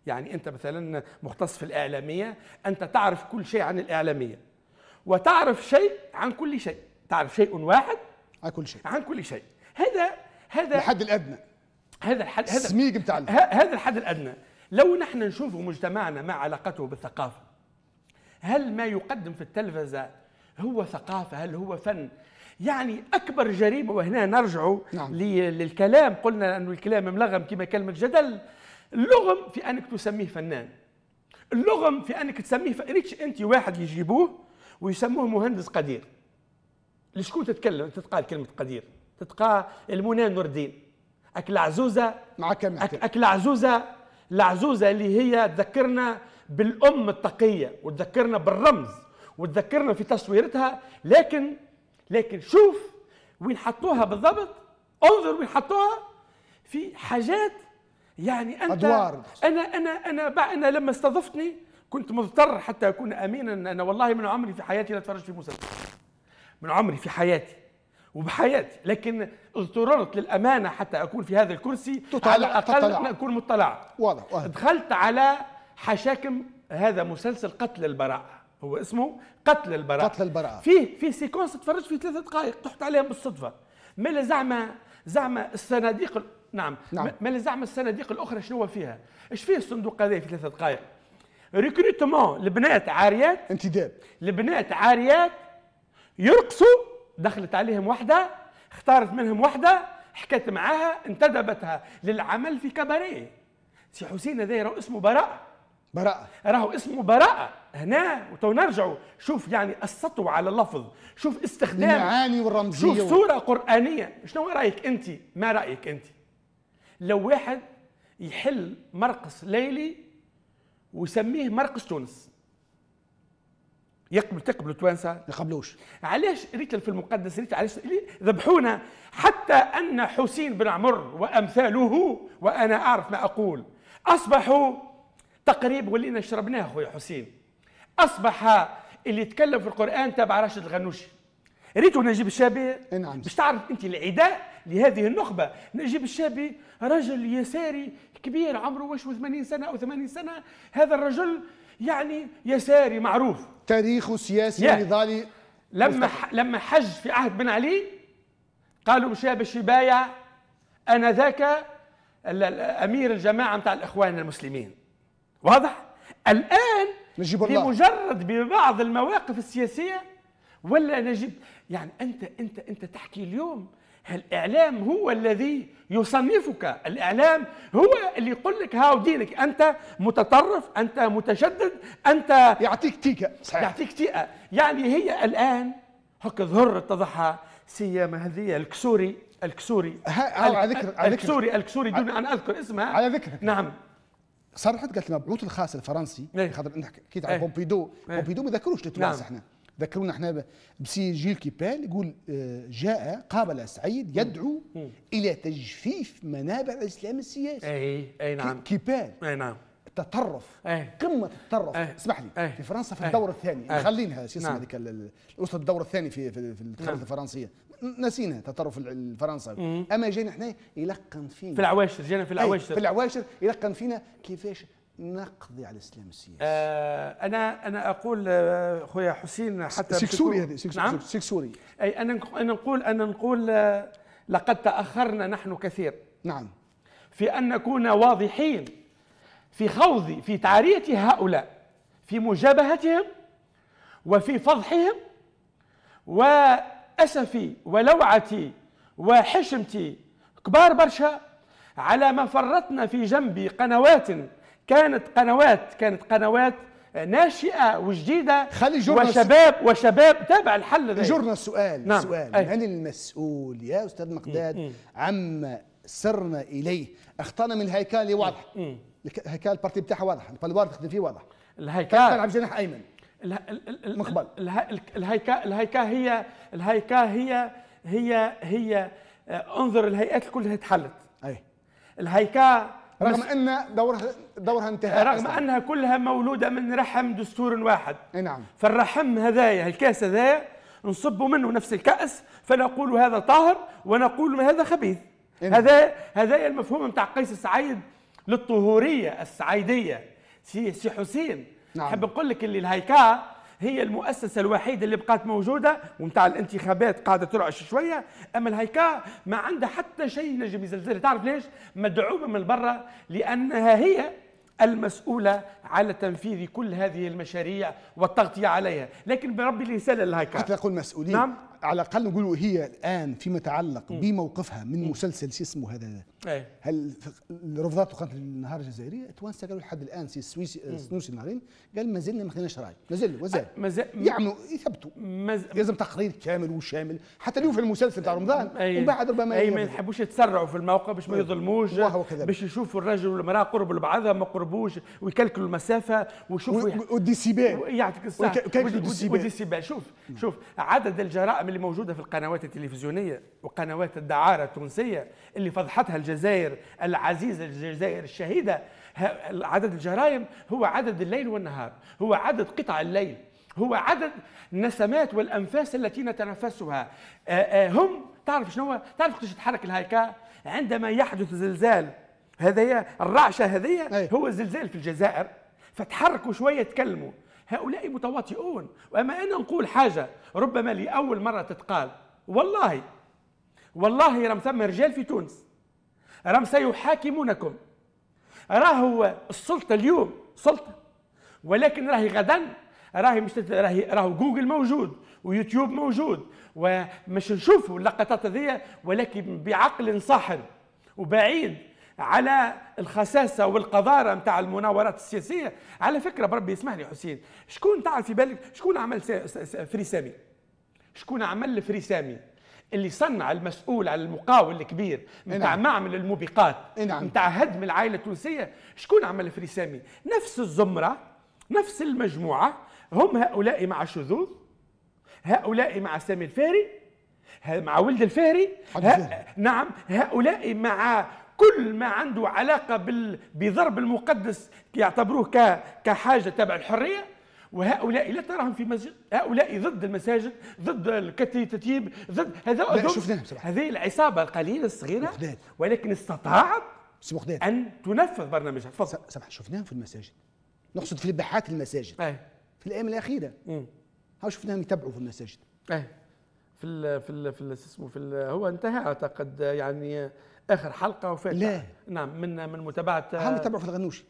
يعني أنت مثلا مختص في الإعلامية أنت تعرف كل شيء عن الإعلامية وتعرف شيء عن كل شيء تعرف شيء واحد عن كل شيء عن كل شيء هذا هذا الحد الأدنى هذا الحد هذا السميج هذا الحد الأدنى لو نحن نشوف مجتمعنا ما علاقته بالثقافه هل ما يقدم في التلفزة هو ثقافة هل هو فن يعني أكبر جريمة وهنا نرجع نعم. للكلام قلنا أن الكلام ملغم كما كلمة جدل اللغم في أنك تسميه فنان اللغم في أنك تسميه ريتش أنت واحد يجيبوه ويسموه مهندس قدير لشكون تتكلم تتقال كلمة قدير تتقال المنان نور الدين أكل عزوزة مع أك أكل عزوزة العزوزة اللي هي تذكرنا بالام التقيه وتذكرنا بالرمز وتذكرنا في تصويرتها لكن لكن شوف وين حطوها بالضبط انظر وين حطوها في حاجات يعني انت أدوار. انا انا انا انا لما استضفتني كنت مضطر حتى اكون امينا انا والله من عمري في حياتي لا اتفرج في مسلسل من عمري في حياتي وبحياتي لكن اضطررت للامانه حتى اكون في هذا الكرسي تطلع على الاقل ان اكون مطلع واضح دخلت على حشاكم هذا مسلسل قتل البراءه هو اسمه قتل البراءه قتل البراءه فيه في سيكونس تفرج في ثلاثة دقائق تحت عليهم بالصدفه مالا زعما زعما الصناديق نعم, نعم. مالا زعما الصناديق الاخرى شنو فيها ايش فيه الصندوق هذا في ثلاثة دقائق ريكروتمون البنات عاريات انتداب البنات عاريات يرقصوا دخلت عليهم واحده اختارت منهم واحده حكت معاها انتدبتها للعمل في كباريه سي حسين هذا اسمه براءه براءة راهو اسمه براءة هنا وتو نرجعوا شوف يعني السطو على اللفظ شوف استخدام المعاني والرمزية شوف صورة قرآنية شنو رأيك أنت ما رأيك أنت لو واحد يحل مرقص ليلي ويسميه مرقص تونس يقبل تقبلوا توانسة ما يقبلوش علاش ريت في المقدس ريت علاش ذبحونا حتى ان حسين بن عمر وامثاله وانا اعرف ما اقول اصبحوا تقريب ولينا شربناه اخويا حسين اصبح اللي يتكلم في القران تبع راشد الغنوشي ريتو نجيب الشابي نعم باش تعرف انت العداء لهذه النخبه نجيب الشابي رجل يساري كبير عمره وش 80 سنه او 80 سنه هذا الرجل يعني يساري معروف تاريخه سياسي نضالي لما ح... لما حج في عهد بن علي قالوا شاب الشبايا انا ذاك امير الجماعه نتاع الاخوان المسلمين واضح الان نجيب الله لمجرد ببعض المواقف السياسيه ولا نجيب يعني انت انت انت تحكي اليوم الاعلام هو الذي يصنفك الاعلام هو اللي يقول لك هاو دينك انت متطرف انت متشدد انت يعطيك تيكه صحيح يعطيك تيكة يعني هي الان هك ظهر تضحى سيما هذه الكسوري الكسوري على ذكر الكسوري الكسوري دون ان اذكر اسمها على ذكر نعم صرحت قالت المبعوث الخاص الفرنسي ايه خاطر انت حكيت على إيه. بومبيدو إيه. بومبيدو ما ذكروش لتونس نعم. احنا ذكرونا احنا بسي جيل كيبال يقول آه، جاء قابل سعيد يدعو مم. الى تجفيف منابع الاسلام السياسي اي اي نعم كيبال اي نعم التطرف أيه. قمه التطرف أيه. اسمح لي أيه. في فرنسا في إيه. الدور الثاني أيه. خلينها شو اسمه نعم. هذيك وسط الدور الثاني في في, في الخريطه نعم. الفرنسيه نسينا تطرف الفرنساوي اما جينا احنا يلقن فينا في العواشر جينا في العواشر في العواشر يلقن فينا كيفاش نقضي على الاسلام السياسي آه انا انا اقول آه، خويا حسين حتى سكسوري هذه نعم؟ سكسوري اي انا انا نقول انا نقول آه، لقد تاخرنا نحن كثير نعم في ان نكون واضحين في خوض في تعريه هؤلاء في مجابهتهم وفي فضحهم و أسفي ولوعتي وحشمتي كبار برشا على ما فرطنا في جنب قنوات كانت قنوات كانت قنوات ناشئه وجديده خلي وشباب وشباب تابع الحل ده جرنا السؤال نعم. سؤال أي. من المسؤول يا استاذ مقداد عما سرنا اليه اخطانا من الهيكل اللي واضح هيكل البارتي بتاعها واضح البلوار تخدم فيه واضح الهيكل على جناح ايمن مقبل الهيكه الهيكه هي الهيكه هي هي هي آه، انظر الهيئات كلها تحلت اي الهيكه رغم ان دورها دورها انتهى آه، رغم أصلاً. انها كلها مولوده من رحم دستور واحد اي نعم فالرحم هذايا الكاس هذايا نصب منه نفس الكاس فنقول هذا طاهر ونقول هذا خبيث إيه؟ هذا هذايا المفهوم نتاع قيس سعيد للطهوريه السعيديه سي حسين نعم. حب نقول لك اللي الهيكا هي المؤسسة الوحيدة اللي بقات موجودة ومتاع الانتخابات قاعدة ترعش شوية أما الهيكا ما عندها حتى شيء نجم يزلزلها تعرف ليش مدعومة من برا لأنها هي المسؤولة على تنفيذ كل هذه المشاريع والتغطية عليها لكن بربي الإنسان الهيكا حتى نقول مسؤولين نعم؟ على الأقل نقولوا هي الآن فيما يتعلق بموقفها من مسلسل شو اسمه هذا ايه هل رفضت قناه النهار الجزائريه التوانسه قالوا لحد الان سي السويسي السنوسي نهارين قال ما زلنا ما خدناش راي ما أه، زال وزال يعملوا يثبتوا لازم تقرير كامل وشامل حتى اليوم في المسلسل تاع رمضان ومن بعد ربما اي ما يحبوش يتسرعوا في الموقع باش ما يظلموش باش يشوفوا الرجل والمراه قرب لبعضها ما قربوش ويكلكلوا المسافه ويشوفوا والديسيبال يعطيك الصحه والديسيبال شوف شوف عدد الجرائم اللي موجوده في القنوات التلفزيونيه وقنوات الدعاره التونسيه اللي فضحتها الجزائر العزيزة الجزائر الشهيدة عدد الجرائم هو عدد الليل والنهار هو عدد قطع الليل هو عدد النسمات والأنفاس التي نتنفسها هم تعرف شنو تعرف كيفاش تتحرك الهيكا عندما يحدث زلزال هذايا الرعشه هذيا هو زلزال في الجزائر فتحركوا شويه تكلموا هؤلاء متواطئون واما انا نقول حاجه ربما لاول مره تتقال والله والله رم ثم رجال في تونس راهم سيحاكمونكم راهو السلطه اليوم سلطه ولكن راهي غدا راهي مش راهي راهو جوجل موجود ويوتيوب موجود ومش نشوفوا اللقطات هذيا ولكن بعقل صاحب وبعيد على الخساسة والقذارة نتاع المناورات السياسية على فكرة بربي اسمح لي حسين شكون تعرف في بالك شكون عمل فري سامي شكون عمل فري سامي اللي صنع المسؤول على المقاول الكبير نتاع إيه نعم. معمل الموبقات إيه نعم. نتاع هدم العائله التونسيه شكون عمل في رسامي نفس الزمره نفس المجموعه هم هؤلاء مع شذوذ هؤلاء مع سامي الفاري مع ولد الفاري ه... نعم هؤلاء مع كل ما عنده علاقه بال... بضرب المقدس يعتبروه ك... كحاجه تبع الحريه وهؤلاء لا تراهم في مسجد هؤلاء ضد المساجد ضد الكتيب ضد هذا شفناهم هذه العصابه القليله الصغيره مخداد. ولكن استطاعت ان تنفذ برنامجها تفضل سمح شفناهم في المساجد نقصد في الباحات المساجد أي. في الايام الاخيره ها شفناهم يتبعوا في المساجد أي. في الـ في الـ في اسمه في هو انتهى اعتقد يعني اخر حلقه وفات لا نعم من من متابعه هم يتبعوا في الغنوشي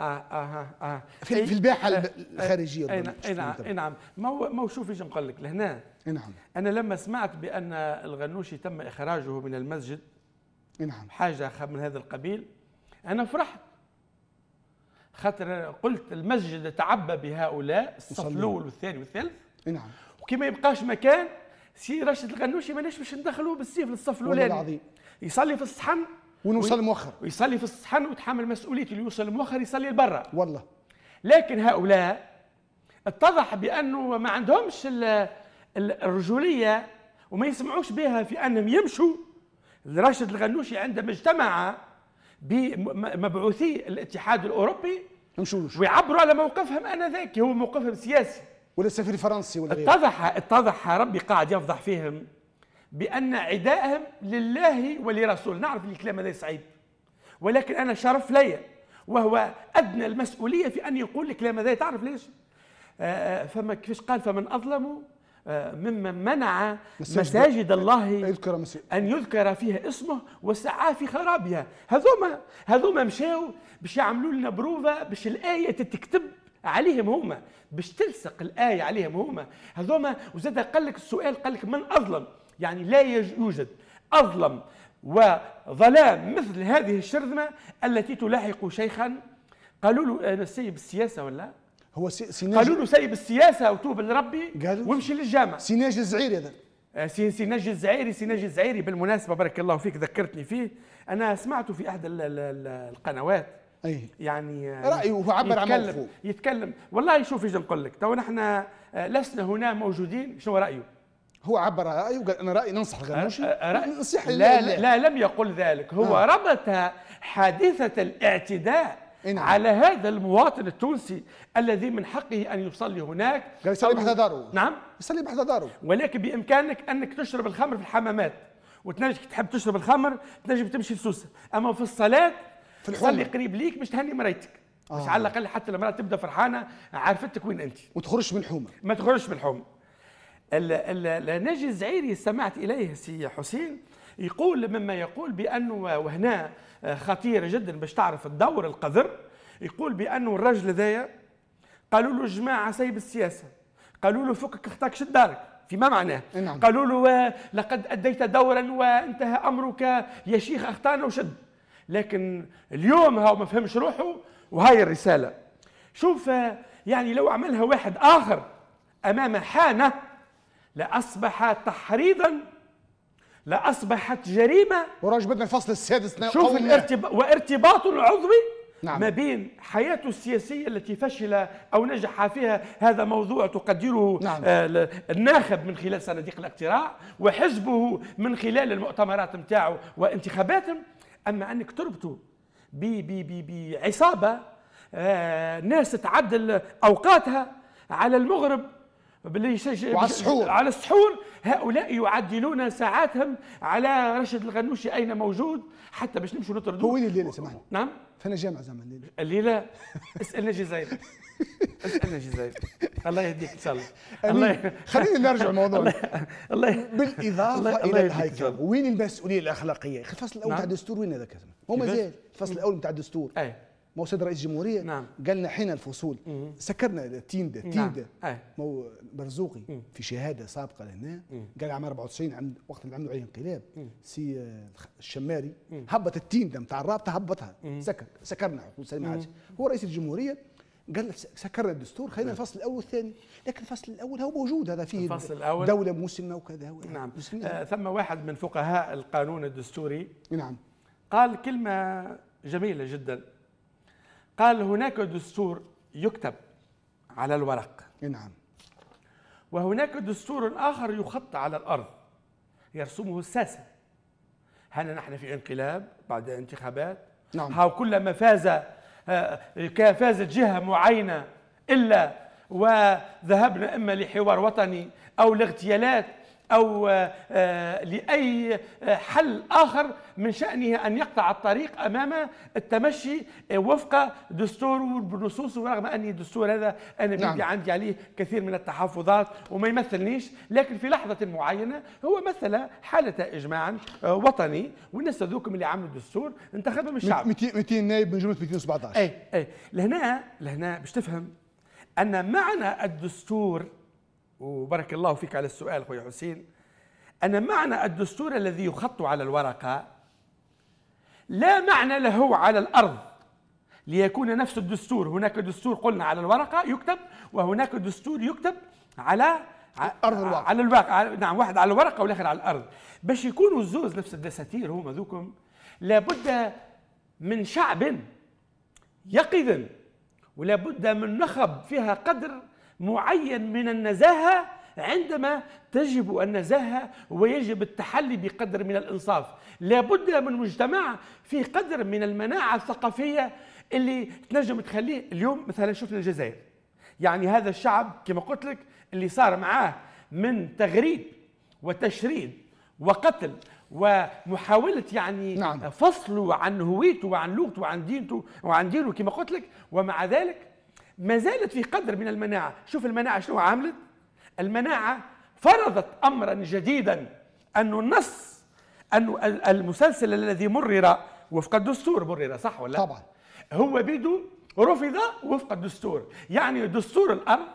آه،, اه اه اه في, في الباحه آه، الخارجيه آه، اي نعم, نعم. اي نعم ما هو ما هو شوف ايش نقول لك لهنا نعم انا لما سمعت بان الغنوشي تم اخراجه من المسجد نعم حاجه من هذا القبيل انا فرحت خاطر قلت المسجد تعبى بهؤلاء الصف الاول والثاني والثالث نعم وكي ما يبقاش مكان سي راشد الغنوشي ماناش باش ندخلوه بالسيف للصف الاولاني يصلي في الصحن ونوصل مؤخر ويصلي في الصحن ويتحمل مسؤوليته اللي يوصل مؤخر يصلي لبرا والله لكن هؤلاء اتضح بانه ما عندهمش الرجوليه وما يسمعوش بها في انهم يمشوا راشد الغنوشي عندما اجتمع بمبعوثي الاتحاد الاوروبي مشوش. ويعبروا على موقفهم انذاك هو موقفهم سياسي ولا السفير الفرنسي ولا اتضح اتضح ربي قاعد يفضح فيهم بأن عدائهم لله ولرسوله نعرف الكلام هذا صعيب ولكن أنا شرف لي وهو أدنى المسؤولية في أن يقول الكلام هذا تعرف ليش آه، آه، فما كيفاش قال فمن أظلم آه، ممن منع مساجد الله يذكر ان يذكر فيها اسمه وسعى في خرابها هذوما هذوما مشاو باش يعملوا لنا بروفا باش الايه تتكتب عليهم هما باش تلصق الايه عليهم هما هذوما وزاد قال لك السؤال قال لك من اظلم يعني لا يوجد أظلم وظلام مثل هذه الشرذمة التي تلاحق شيخا قالوا له أنا آه، سيب السياسة ولا هو سيناج قالوا له سيب السياسة وتوب لربي وامشي للجامع سيناج الزعيري هذا آه، سيناج الزعيري سيناج الزعيري بالمناسبة بارك الله فيك ذكرتني فيه أنا سمعته في إحدى القنوات أي يعني آه، رايه عبر عن موقفه يتكلم والله شوف ايش نقول لك تو نحن لسنا هنا موجودين شنو رايه هو عبر رأيه وقال أنا رأيي ننصح الغنوشي ننصح لا, لا, لا لم يقل ذلك هو آه. ربط حادثة الاعتداء إن إيه نعم. على هذا المواطن التونسي الذي من حقه ان يصلي هناك قال يصلي بحذا داره نعم يصلي بحذا داره ولكن بامكانك انك تشرب الخمر في الحمامات وتنجم تحب تشرب الخمر تنجم تمشي لسوسه اما في الصلاه في الحوم. تصلي قريب ليك باش تهني مرايتك آه. باش على الاقل حتى المراه تبدا فرحانه عرفتك وين انت وتخرج من الحومه ما تخرجش من الحومه الناجي الزعيري استمعت إليه سي حسين يقول مما يقول بأنه وهنا خطيرة جدا باش تعرف الدور القذر يقول بأنه الرجل هذايا قالوا له جماعة سيب السياسة قالوا له فكك اختك شد دارك فيما معناه إيه، نعم. قالوا له آه، لقد أديت دورا وانتهى أمرك يا شيخ أخطأنا وشد لكن اليوم هاو ما فهمش روحه وهاي الرسالة شوف آه، يعني لو عملها واحد آخر أمام حانة لأصبح تحريضا لأصبحت جريمة وراج بدنا الفصل السادس شوف وارتباط عضوي نعم. ما بين حياته السياسية التي فشل أو نجح فيها هذا موضوع تقدره نعم. آه الناخب من خلال صناديق الاقتراع وحزبه من خلال المؤتمرات متاعه وانتخاباتهم أما أنك تربطه بعصابة آه ناس تعدل أوقاتها على المغرب وعلى السحور على السحور هؤلاء يعدلون ساعاتهم على رشد الغنوشي اين موجود حتى باش نمشوا نطردوه هو وين الليله سمحنا نعم فين الجامع زعما الليله الليله اسالنا جزائر اسالنا جزائر الله يهديك ان شاء الله الله خلينا نرجع الموضوع الله بالاضافه الى الهيكل وين المسؤوليه الاخلاقيه الفصل الاول نعم. تاع الدستور وين هذاك هو مازال الفصل الاول تاع الدستور ما هو سيد رئيس الجمهوريه نعم. قال لنا حين الفصول مم. سكرنا التيم ده نعم. ده ما هو مرزوقي مم. في شهاده سابقه لهنا قال عام 94 عند وقت اللي عملوا عليه انقلاب سي آه، الشماري هبط التيم ده نتاع الرابطه هبطها سكر سكرنا عقول سليم هو رئيس الجمهوريه قال سكرنا الدستور خلينا الفصل الاول والثاني لكن الفصل الاول هو موجود هذا فيه الفصل الأول دوله مسلمه وكذا نعم مسلمة. آه ثم واحد من فقهاء القانون الدستوري نعم قال كلمه جميله جدا قال هناك دستور يكتب على الورق نعم وهناك دستور آخر يخط على الأرض يرسمه الساسة هنا نحن في انقلاب بعد انتخابات نعم هاو كلما فاز آه، فازت جهة معينة إلا وذهبنا إما لحوار وطني أو لاغتيالات أو آه، آه، لأي آه، حل آخر من شأنه أن يقطع الطريق أمام التمشي وفق دستوره بالنصوص ورغم أن الدستور هذا أنا نعم. عندي عليه كثير من التحفظات وما يمثلنيش لكن في لحظة معينة هو مثل حالة إجماع وطني والناس هذوكم اللي عملوا الدستور انتخبهم الشعب 200 نائب من جملة 217 أي أي لهنا لهنا باش تفهم أن معنى الدستور وبارك الله فيك على السؤال اخوي حسين ان معنى الدستور الذي يخط على الورقه لا معنى له على الارض ليكون نفس الدستور هناك دستور قلنا على الورقه يكتب وهناك دستور يكتب على ارض الواقع على الواقع نعم واحد على الورقه والاخر على الارض باش يكونوا الزوز نفس الدساتير هما ذوكم لابد من شعب يقظ ولابد من نخب فيها قدر معين من النزاهة عندما تجب النزاهة ويجب التحلي بقدر من الإنصاف لابد من مجتمع في قدر من المناعة الثقافية اللي تنجم تخليه اليوم مثلا شفنا الجزائر يعني هذا الشعب كما قلت لك اللي صار معاه من تغريب وتشريد وقتل ومحاولة يعني نعم. فصله عن هويته وعن لغته وعن دينته وعن دينه كما قلت لك ومع ذلك ما زالت في قدر من المناعة شوف المناعة شنو عملت المناعة فرضت أمرا جديدا أن النص أن المسلسل الذي مرر وفق الدستور مرر صح ولا طبعا هو بدو رفض وفق الدستور يعني دستور الأرض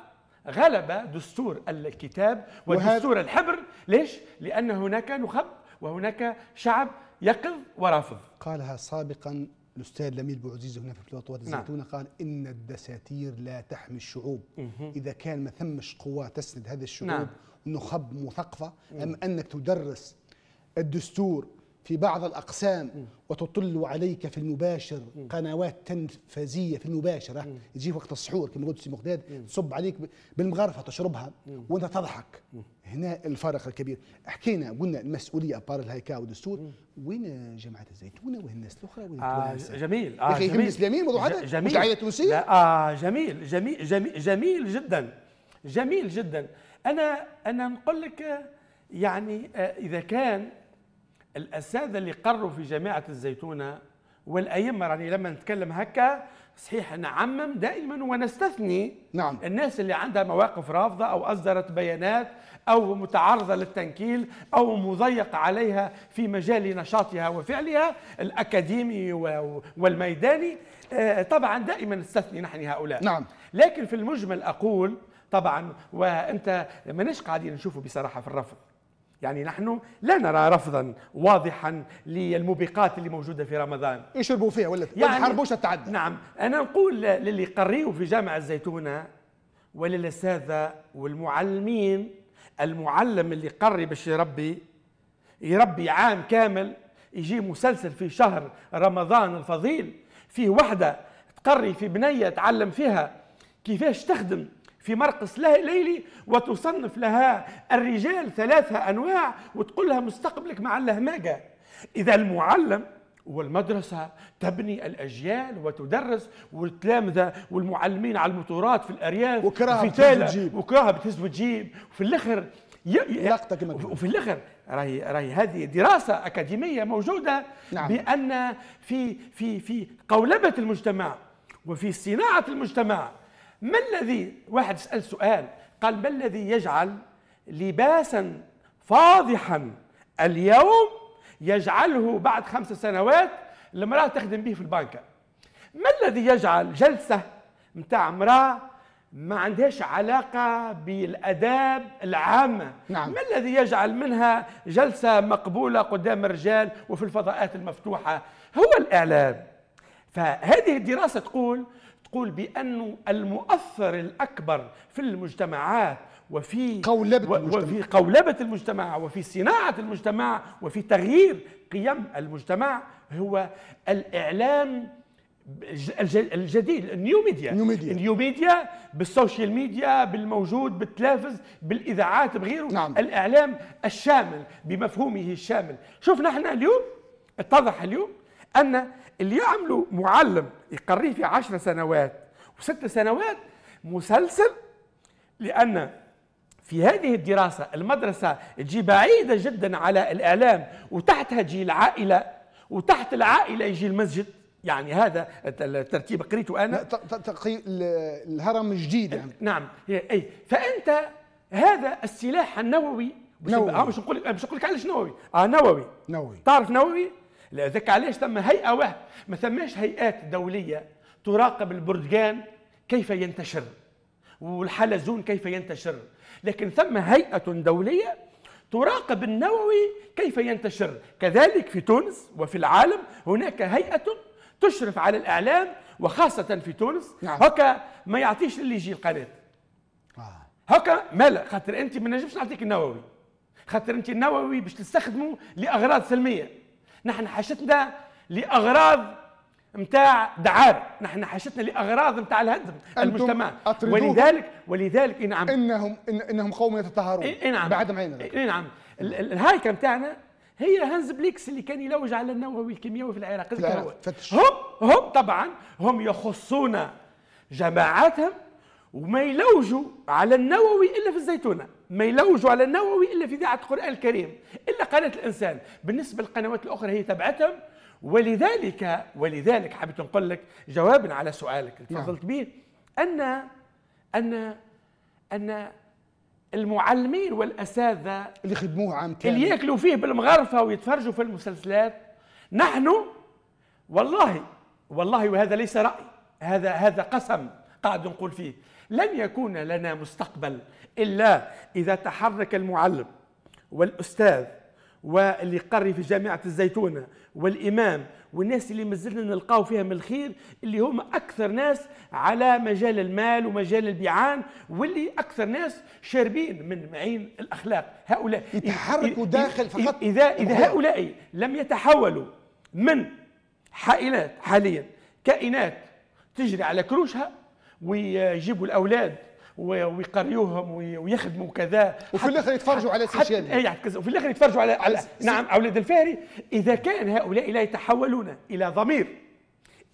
غلب دستور الكتاب ودستور الحبر ليش؟ لأن هناك نخب وهناك شعب يقظ ورافض قالها سابقا الاستاذ لميل بوعزيز هنا في بلوطوات الزيتونه نعم. قال ان الدساتير لا تحمي الشعوب مه. اذا كان ما ثمش قوى تسند هذه الشعوب نعم. نخب مثقفه ام انك تدرس الدستور في بعض الأقسام وتطل عليك في المباشر قنوات تنفيذية في المباشرة يجي وقت السحور كما قلت سي مقداد تصب عليك بالمغرفة تشربها وأنت تضحك هنا الفارق الكبير حكينا قلنا المسؤولية أبار الهيكا والدستور وين جماعة الزيتونة وين الناس الأخرى وين آه جميل آه يا أخي الإسلاميين موضوع هذا مش العائلة التونسية آه جميل جميل جميل, جميل جدا جميل جدا أنا أنا نقول لك يعني آه، إذا كان الاساتذه اللي قروا في جامعه الزيتونه والائمه راني يعني لما نتكلم هكا صحيح نعمم دائما ونستثني نعم. الناس اللي عندها مواقف رافضه او اصدرت بيانات او متعرضه للتنكيل او مضيق عليها في مجال نشاطها وفعلها الاكاديمي والميداني آه، طبعا دائما نستثني نحن هؤلاء نعم. لكن في المجمل اقول طبعا وانت مانيش قاعدين نشوفه بصراحه في الرفض يعني نحن لا نرى رفضا واضحا للموبقات اللي موجوده في رمضان يشربوا فيها ولا يعني ما التعدي نعم انا نقول للي قريوا في جامع الزيتونه وللاساتذه والمعلمين المعلم اللي قري باش يربي يربي عام كامل يجي مسلسل في شهر رمضان الفضيل فيه وحده تقري في بنيه تعلم فيها كيفاش تخدم في مرقص ليلي وتصنف لها الرجال ثلاثة أنواع وتقول لها مستقبلك مع ماجا إذا المعلم والمدرسة تبني الأجيال وتدرس والتلامذة والمعلمين على الموتورات في الأرياف وكراهة بتهز وتجيب وكراهة بتهز وتجيب وفي الآخر وفي الاخر راهي راهي هذه دراسه اكاديميه موجوده نعم. بان في في في قولبه المجتمع وفي صناعه المجتمع ما الذي واحد سأل سؤال قال ما الذي يجعل لباسا فاضحا اليوم يجعله بعد خمس سنوات المرأة تخدم به في البنكة ما الذي يجعل جلسة متاع امرأة ما عندهاش علاقة بالأداب العامة نعم. ما الذي يجعل منها جلسة مقبولة قدام الرجال وفي الفضاءات المفتوحة هو الإعلام فهذه الدراسة تقول يقول بأنه المؤثر الأكبر في المجتمعات وفي قولبة المجتمع وفي قولبة المجتمع وفي صناعة المجتمع وفي تغيير قيم المجتمع هو الإعلام الجديد النيو ميديا النيو ميديا بالسوشيال ميديا بالموجود بالتلافز بالاذاعات بغيره نعم. الاعلام الشامل بمفهومه الشامل شوف نحن اليوم اتضح اليوم ان اللي يعمله معلم يقريه في عشر سنوات وست سنوات مسلسل لأن في هذه الدراسة المدرسة تجي بعيدة جدا على الإعلام وتحتها تجي العائلة وتحت العائلة يجي المسجد يعني هذا الترتيب قريته أنا الهرم الجديد يعني. نعم أي فأنت هذا السلاح النووي نووي آه، مش نقول مش نقول لك علاش نووي اه نووي نووي تعرف نووي لذلك علاش ثم هيئه واحده ما ثماش هيئات دوليه تراقب البرتقال كيف ينتشر والحلزون كيف ينتشر لكن ثم هيئه دوليه تراقب النووي كيف ينتشر كذلك في تونس وفي العالم هناك هيئه تشرف على الاعلام وخاصه في تونس نعم. هكا ما يعطيش اللي يجي القناه آه. هكا مالا خاطر انت ما نجمش نعطيك النووي خاطر انت النووي باش تستخدمه لاغراض سلميه نحن حاجتنا لاغراض نتاع دعارة نحن حاجتنا لاغراض نتاع الهدم المجتمع ولذلك ولذلك اي نعم انهم إن انهم قوم يتطهرون إيه نعم بعد عين اي نعم, نعم. الهايكه نتاعنا هي هانز بليكس اللي كان يلوج على النووي الكيميائي في العراق هم هم طبعا هم يخصون جماعاتهم وما يلوجوا على النووي الا في الزيتونه ما يلوجوا على النووي الا في اذاعه القران الكريم الا قناه الانسان بالنسبه للقنوات الاخرى هي تبعتهم ولذلك ولذلك حبيت نقول لك جوابا على سؤالك اللي نعم. تفضلت به ان ان ان المعلمين والاساتذه اللي خدموه عام كامل اللي ياكلوا فيه بالمغرفه ويتفرجوا في المسلسلات نحن والله والله وهذا ليس راي هذا هذا قسم قاعد نقول فيه لن يكون لنا مستقبل إلا إذا تحرك المعلم والأستاذ واللي قري في جامعة الزيتونة والإمام والناس اللي مازلنا نلقاو فيها من الخير اللي هم أكثر ناس على مجال المال ومجال البيعان واللي أكثر ناس شاربين من معين الأخلاق هؤلاء يتحركوا داخل فقط إذا, إذا هؤلاء لم يتحولوا من حائلات حاليا كائنات تجري على كروشها ويجيبوا الاولاد ويقريوهم ويخدموا إيه، يعني كذا وفي الاخر يتفرجوا على سيشالي اي وفي الاخر يتفرجوا على, على نعم اولاد الفهري اذا كان هؤلاء لا يتحولون الى ضمير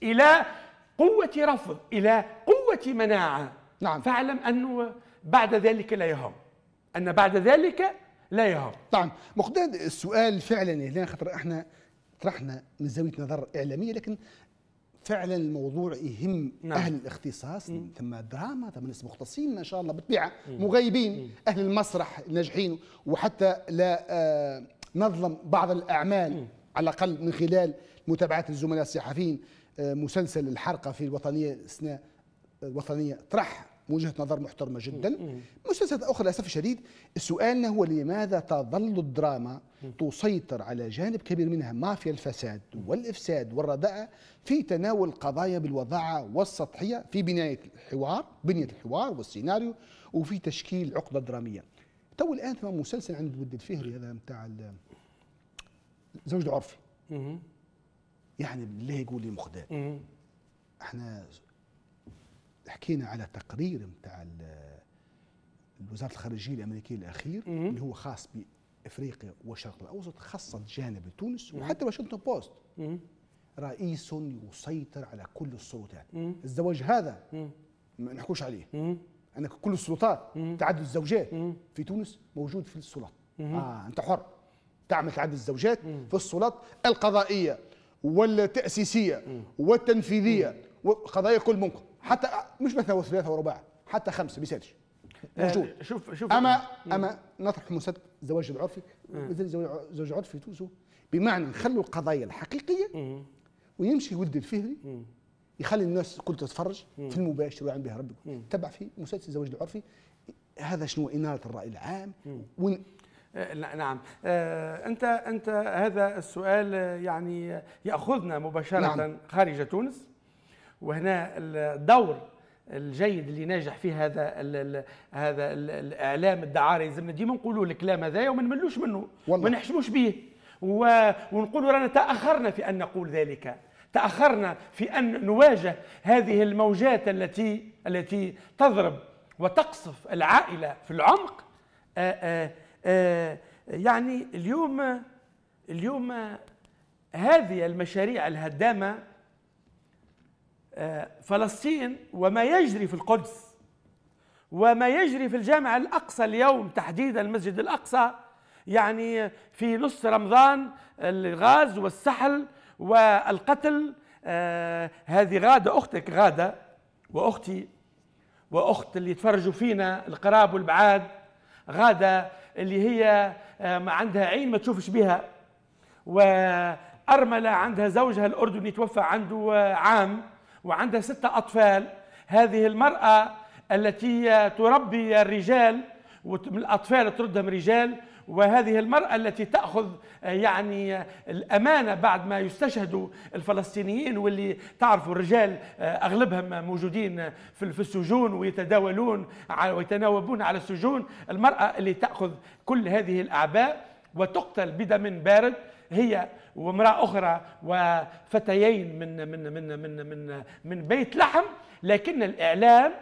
الى قوه رفض الى قوه مناعه نعم فاعلم انه بعد ذلك لا يهم ان بعد ذلك لا يهم نعم مقداد السؤال فعلا هنا يعني خاطر احنا طرحنا من زاويه نظر اعلاميه لكن فعلا الموضوع يهم نعم. اهل الاختصاص مم. ثم دراما ثم ناس مختصين ما شاء الله بالطبيعه مغيبين اهل المسرح ناجحين وحتى لا آه، نظلم بعض الاعمال مم. على الاقل من خلال متابعه الزملاء الصحفيين آه، مسلسل الحرقه في الوطنيه السنه الوطنيه آه، طرح وجهه نظر محترمه جدا مسلسلات اخرى للاسف الشديد السؤال هو لماذا تظل الدراما تسيطر على جانب كبير منها مافيا الفساد والافساد والرداءه في تناول قضايا بالوضاعه والسطحيه في بنايه الحوار بنيه الحوار والسيناريو وفي تشكيل عقده دراميه تو الان ثم مسلسل عند ود الفهري هذا نتاع زوج العرفي يعني بالله يقول لي مخدات احنا حكينا على تقرير نتاع الوزاره الخارجيه الامريكيه الاخير مم. اللي هو خاص بافريقيا والشرق الاوسط خاصه جانب تونس وحتى واشنطن بوست مم. رئيس يسيطر على كل السلطات مم. الزواج هذا ما نحكوش عليه ان كل السلطات تعدد الزوجات في تونس موجود في السلطات اه انت حر تعمل تعدد الزوجات في السلطات القضائيه والتاسيسيه والتنفيذيه والقضايا كل ممكن حتى مش مثلا وثلاثة ورباع حتى خمسة بيسالش يعني موجود شوف شوف اما اما نطرح مسد الزواج العرفي آه. مثل الزواج العرفي تونسه بمعنى نخلوا القضايا الحقيقيه ويمشي ولد الفهري يخلي الناس الكل تتفرج في المباشر ويعلم بها ربك تبع في مسلسل الزواج العرفي هذا شنو إنارة الرأي العام ون... آه، نعم آه، أنت أنت هذا السؤال يعني يأخذنا مباشرة نعم. خارج تونس وهنا الدور الجيد اللي ناجح فيه هذا الـ هذا الـ الاعلام الدعاري لازمنا ديما نقولوا الكلام هذا وما نملوش منه وما نحشموش به ونقولوا رانا تاخرنا في ان نقول ذلك تاخرنا في ان نواجه هذه الموجات التي التي تضرب وتقصف العائله في العمق آآ آه، آآ آه، آه، يعني اليوم اليوم هذه المشاريع الهدامه آه، فلسطين وما يجري في القدس وما يجري في الجامع الأقصى اليوم تحديدا المسجد الأقصى يعني في نص رمضان الغاز والسحل والقتل آه، هذه غادة أختك غادة وأختي وأخت اللي يتفرجوا فينا القراب والبعاد غادة اللي هي آه، ما عندها عين ما تشوفش بها وأرملة عندها زوجها الأردني توفى عنده عام وعندها ستة أطفال هذه المرأة التي تربي الرجال والأطفال تردهم رجال وهذه المرأة التي تأخذ آه، يعني آه، الأمانة بعد ما يستشهدوا الفلسطينيين واللي تعرفوا الرجال آه، أغلبهم موجودين في السجون ويتداولون ويتناوبون على السجون المرأة اللي تأخذ كل هذه الأعباء وتقتل بدم بارد هي وامرأة أخرى وفتيين من من من من من من بيت لحم لكن الإعلام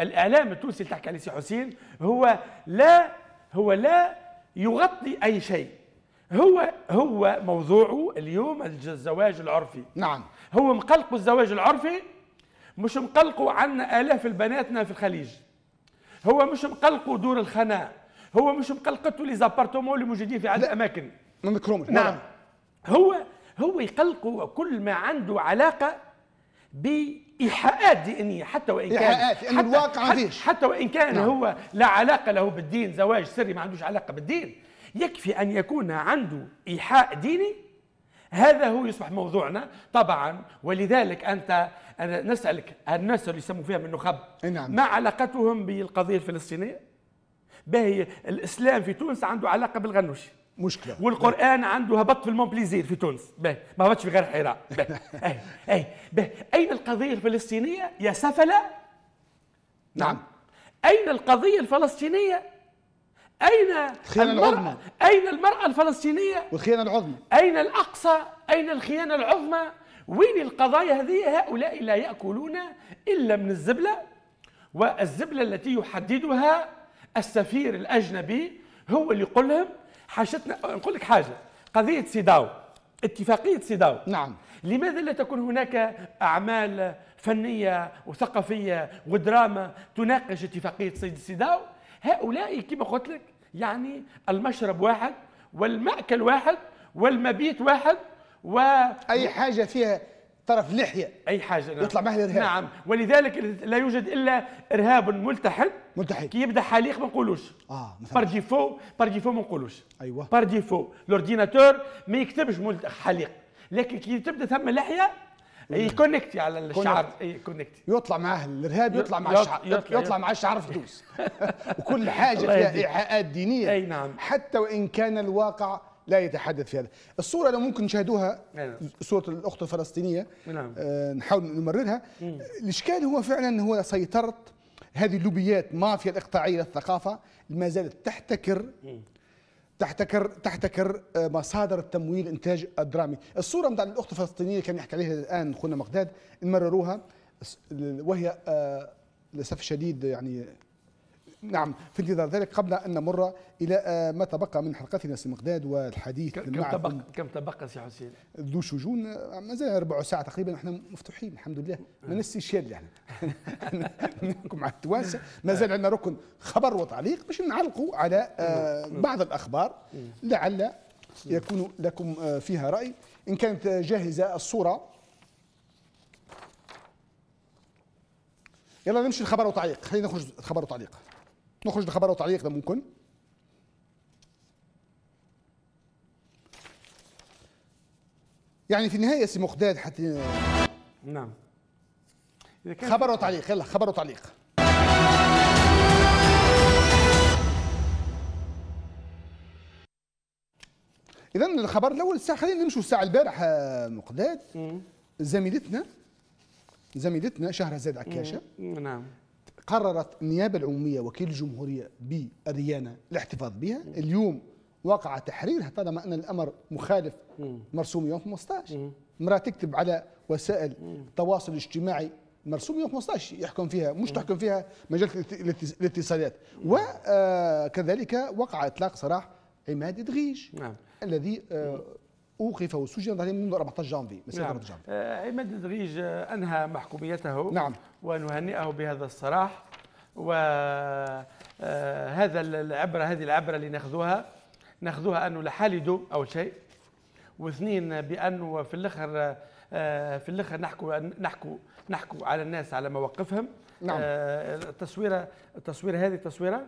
الإعلام التونسي اللي تحكي عليه حسين هو لا هو لا يغطي أي شيء هو هو موضوعه اليوم الزواج العرفي نعم هو مقلق الزواج العرفي مش مقلقه عنا آلاف البناتنا في الخليج هو مش مقلقه دور الخناء هو مش مقلقته لي زابارتومون اللي موجودين في عدد الاماكن نعم هو هو يقلقوا كل ما عنده علاقه بايحاءات دينيه حتى وان كان إيحاءات حتى الواقع حتى, فيش. حتى وان كان نعم. هو لا علاقه له بالدين زواج سري ما عندوش علاقه بالدين يكفي ان يكون عنده ايحاء ديني هذا هو يصبح موضوعنا طبعا ولذلك انت أنا نسالك الناس اللي يسموا فيها من نخب نعم. ما علاقتهم بالقضيه الفلسطينيه؟ باهي الاسلام في تونس عنده علاقه بالغنوشي مشكله والقران عنده هبط في المونبليزير في تونس بيه. ما هبطش في غير حراء اي اي اين القضيه الفلسطينيه يا سفله نعم اين القضيه الفلسطينيه اين الخيانه العظمى اين المراه الفلسطينيه والخيانه العظمى اين الاقصى اين الخيانه العظمى وين القضايا هذه هؤلاء لا ياكلون الا من الزبله والزبله التي يحددها السفير الاجنبي هو اللي يقول لهم حاجتنا نقول لك حاجه قضيه سيداو اتفاقيه سيداو نعم لماذا لا تكون هناك اعمال فنيه وثقافيه ودراما تناقش اتفاقيه سيداو هؤلاء كما قلت لك يعني المشرب واحد والمأكل واحد والمبيت واحد و اي حاجه فيها طرف لحيه اي حاجه نعم. يطلع معها الارهاب نعم ولذلك لا يوجد الا ارهاب ملتحد ملتحد كي يبدا حليق ما نقولوش اه مثلا بار ديفو بار ديفو ما نقولوش ايوه بار ديفو لورديناتور ما يكتبش حليق لكن كي تبدا ثم لحيه يكونكتي على الشعر كونكتي يطلع معاه الارهاب يطلع مع الشعر يطلع, يطلع مع الشعر في وكل حاجه فيها ايحاءات دينيه اي نعم حتى وان كان الواقع لا يتحدث في هذا الصورة اللي ممكن تشاهدوها نعم. صورة الأخت الفلسطينية نعم. آه نحاول نمررها مم. الإشكال هو فعلا هو سيطرة هذه اللوبيات مافيا الإقطاعية للثقافة ما زالت تحتكر تحتكر تحتكر آه، مصادر التمويل انتاج الدرامي الصوره نتاع الاخت الفلسطينيه كان يحكي عليها الان خونا مقداد مرروها وهي آه، للاسف الشديد يعني نعم في انتظار ذلك قبل ان نمر الى آه، ما تبقى من حلقتنا سي مقداد والحديث كم تبقى كم تبقى سي حسين؟ ذو شجون آه، مازال ربع ساعه تقريبا احنا مفتوحين الحمد لله آه. يعني. ما نستشهد احنا مع التوانسه مازال عندنا ركن خبر وتعليق باش نعلقوا على نعم. نعم. بعض الاخبار لعل يكون لكم فيها راي ان كانت جاهزه الصوره يلا نمشي لخبر وتعليق خلينا نخرج خبر وتعليق نخرج لخبر وتعليق ده ممكن يعني في النهايه سي مقداد حتى نعم خبر وتعليق يلا خبر وتعليق اذا الخبر الاول الساعه خلينا نمشوا الساعه البارح مقداد زميلتنا زميلتنا شهرزاد عكاشه نعم قررت النيابه العموميه وكيل الجمهوريه بالريانه الاحتفاظ بها اليوم وقع تحريرها طالما ان الامر مخالف مرسوم يوم 15 مرة تكتب على وسائل التواصل الاجتماعي مرسوم يوم 15 يحكم فيها مش تحكم فيها مجله الاتصالات وكذلك آه، وقع اطلاق سراح عماد دغيش نعم. الذي آه، أوقف وسجن عليه منذ 14 جانفي نعم. 14 جانفي آه، عماد دريج آه، أنهى محكوميته نعم ونهنئه بهذا الصراح وهذا آه، العبرة هذه العبرة اللي ناخذوها ناخذوها أنه لحالده أول شيء واثنين بأنه في الآخر في الاخر نحكوا نحكوا نحكوا على الناس على مواقفهم نعم التصويره التصويره هذه التصويره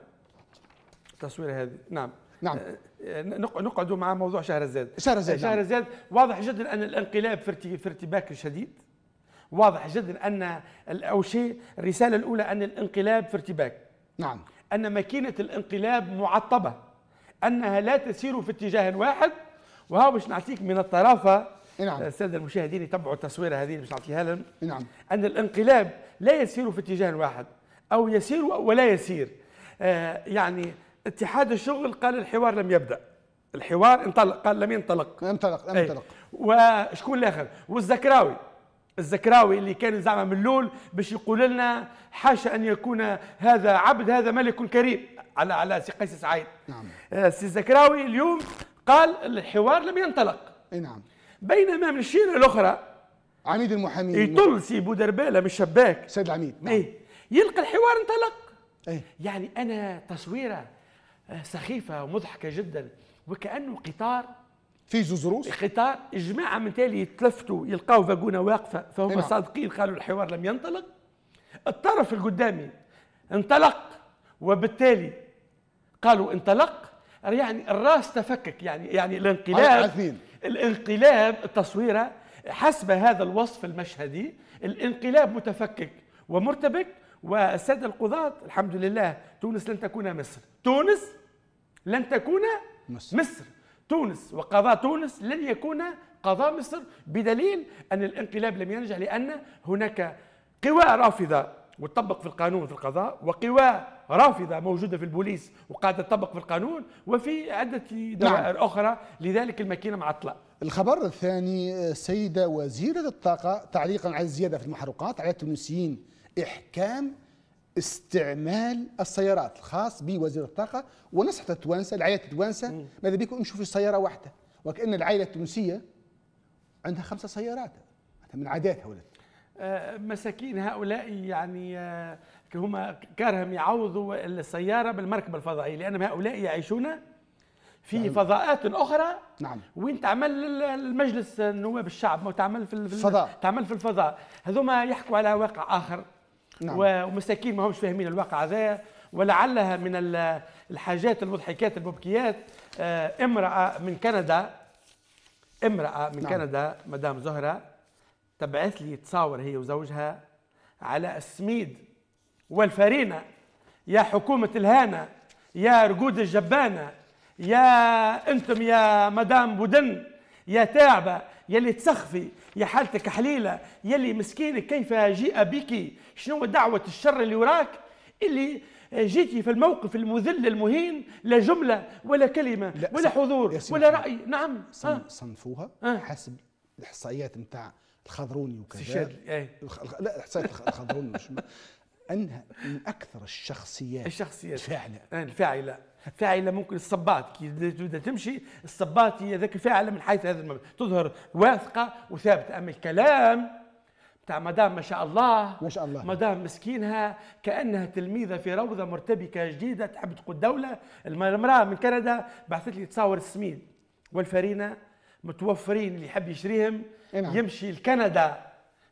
التصويره هذه نعم نعم آه، آه، نقعد مع موضوع شهر شهر شهرزاد نعم. شهرزاد واضح جدا ان الانقلاب في ارتباك شديد واضح جدا ان او شيء الرساله الاولى ان الانقلاب في ارتباك نعم ان ماكينه الانقلاب معطبه انها لا تسير في اتجاه واحد وهو باش نعطيك من الطرافه نعم الساده المشاهدين يتبعوا التصويره هذه باش نعطيها لهم نعم ان الانقلاب لا يسير في اتجاه واحد او يسير ولا يسير آه يعني اتحاد الشغل قال الحوار لم يبدأ الحوار انطلق قال لم ينطلق انطلق لم إيه. ينطلق وشكون الاخر والزكراوي الزكراوي اللي كان زعما من الاول باش يقول لنا حاشا ان يكون هذا عبد هذا ملك كريم على على سي قيس سعيد نعم آه، سي الزكراوي اليوم قال الحوار لم ينطلق اي نعم بينما من الشيء الاخرى عميد المحامين يطل سي بودرباله من الشباك سيد العميد نعم. ايه يلقى الحوار انطلق ايه يعني انا تصويره آه، سخيفه ومضحكه جدا وكانه قطار في زوزروس قطار جماعه من تالي يتلفتوا يلقاو فاقونا واقفه فهم نعم. صادقين قالوا الحوار لم ينطلق الطرف القدامي انطلق وبالتالي قالوا انطلق يعني الراس تفكك يعني يعني الانقلاب الانقلاب التصويره حسب هذا الوصف المشهدي الانقلاب متفكك ومرتبك والسادة القضاة الحمد لله تونس لن تكون مصر تونس لن تكون مصر, مصر. تونس وقضاء تونس لن يكون قضاء مصر بدليل أن الانقلاب لم ينجح لأن هناك قوى رافضة وتطبق في القانون في القضاء وقوى رافضة موجودة في البوليس وقاعدة تطبق في القانون وفي عدة دوائر نعم. أخرى لذلك الماكينة معطلة الخبر الثاني سيدة وزيرة الطاقة تعليقا على الزيادة في المحروقات على التونسيين إحكام استعمال السيارات الخاص بوزير الطاقة ونصحت التوانسة العائلة التوانسة ماذا بكم امشوا في سيارة واحدة وكأن العائلة التونسية عندها خمسة سيارات من عاداتها ولا آه، مساكين هؤلاء يعني آه، هما كارهم يعوضوا السيارة بالمركبة الفضائية لأن هؤلاء يعيشون في نعم. فضاءات اخرى نعم وين تعمل المجلس النواب الشعب ما تعمل في الفضاء تعمل في الفضاء هذوما يحكوا على واقع اخر نعم. ومساكين ما همش فاهمين الواقع هذا ولعلها من الحاجات المضحكات المبكيات آه، امرأة من كندا امرأة من نعم. كندا مدام زهرة تبعث لي تصاور هي وزوجها على السميد والفرينة يا حكومة الهانة يا رقود الجبانة يا انتم يا مدام بودن يا تعبة يلي تسخفي يا حالتك حليلة يلي مسكينة كيف جيء بك شنو دعوة الشر اللي وراك اللي جيتي في الموقف المذل المهين لا جملة ولا كلمة لا ولا حضور ولا رأي نعم آه. صنفوها آه. حسب الإحصائيات نتاع الخضروني وكذا ايه. لا إحصائيات الخضروني انها من اكثر الشخصيات الشخصيات الفاعله آه، الفاعله فاعله ممكن الصبات كي تبدا تمشي الصبات هي ذاك الفاعله من حيث هذا المبدا تظهر واثقه وثابته اما الكلام تاع مدام ما شاء الله ما شاء الله مدام مسكينها كانها تلميذه في روضه مرتبكه جديده تحب تقود دوله المراه من كندا بعثت لي تصاور السمين والفرينه متوفرين اللي يحب يشريهم نعم. يمشي لكندا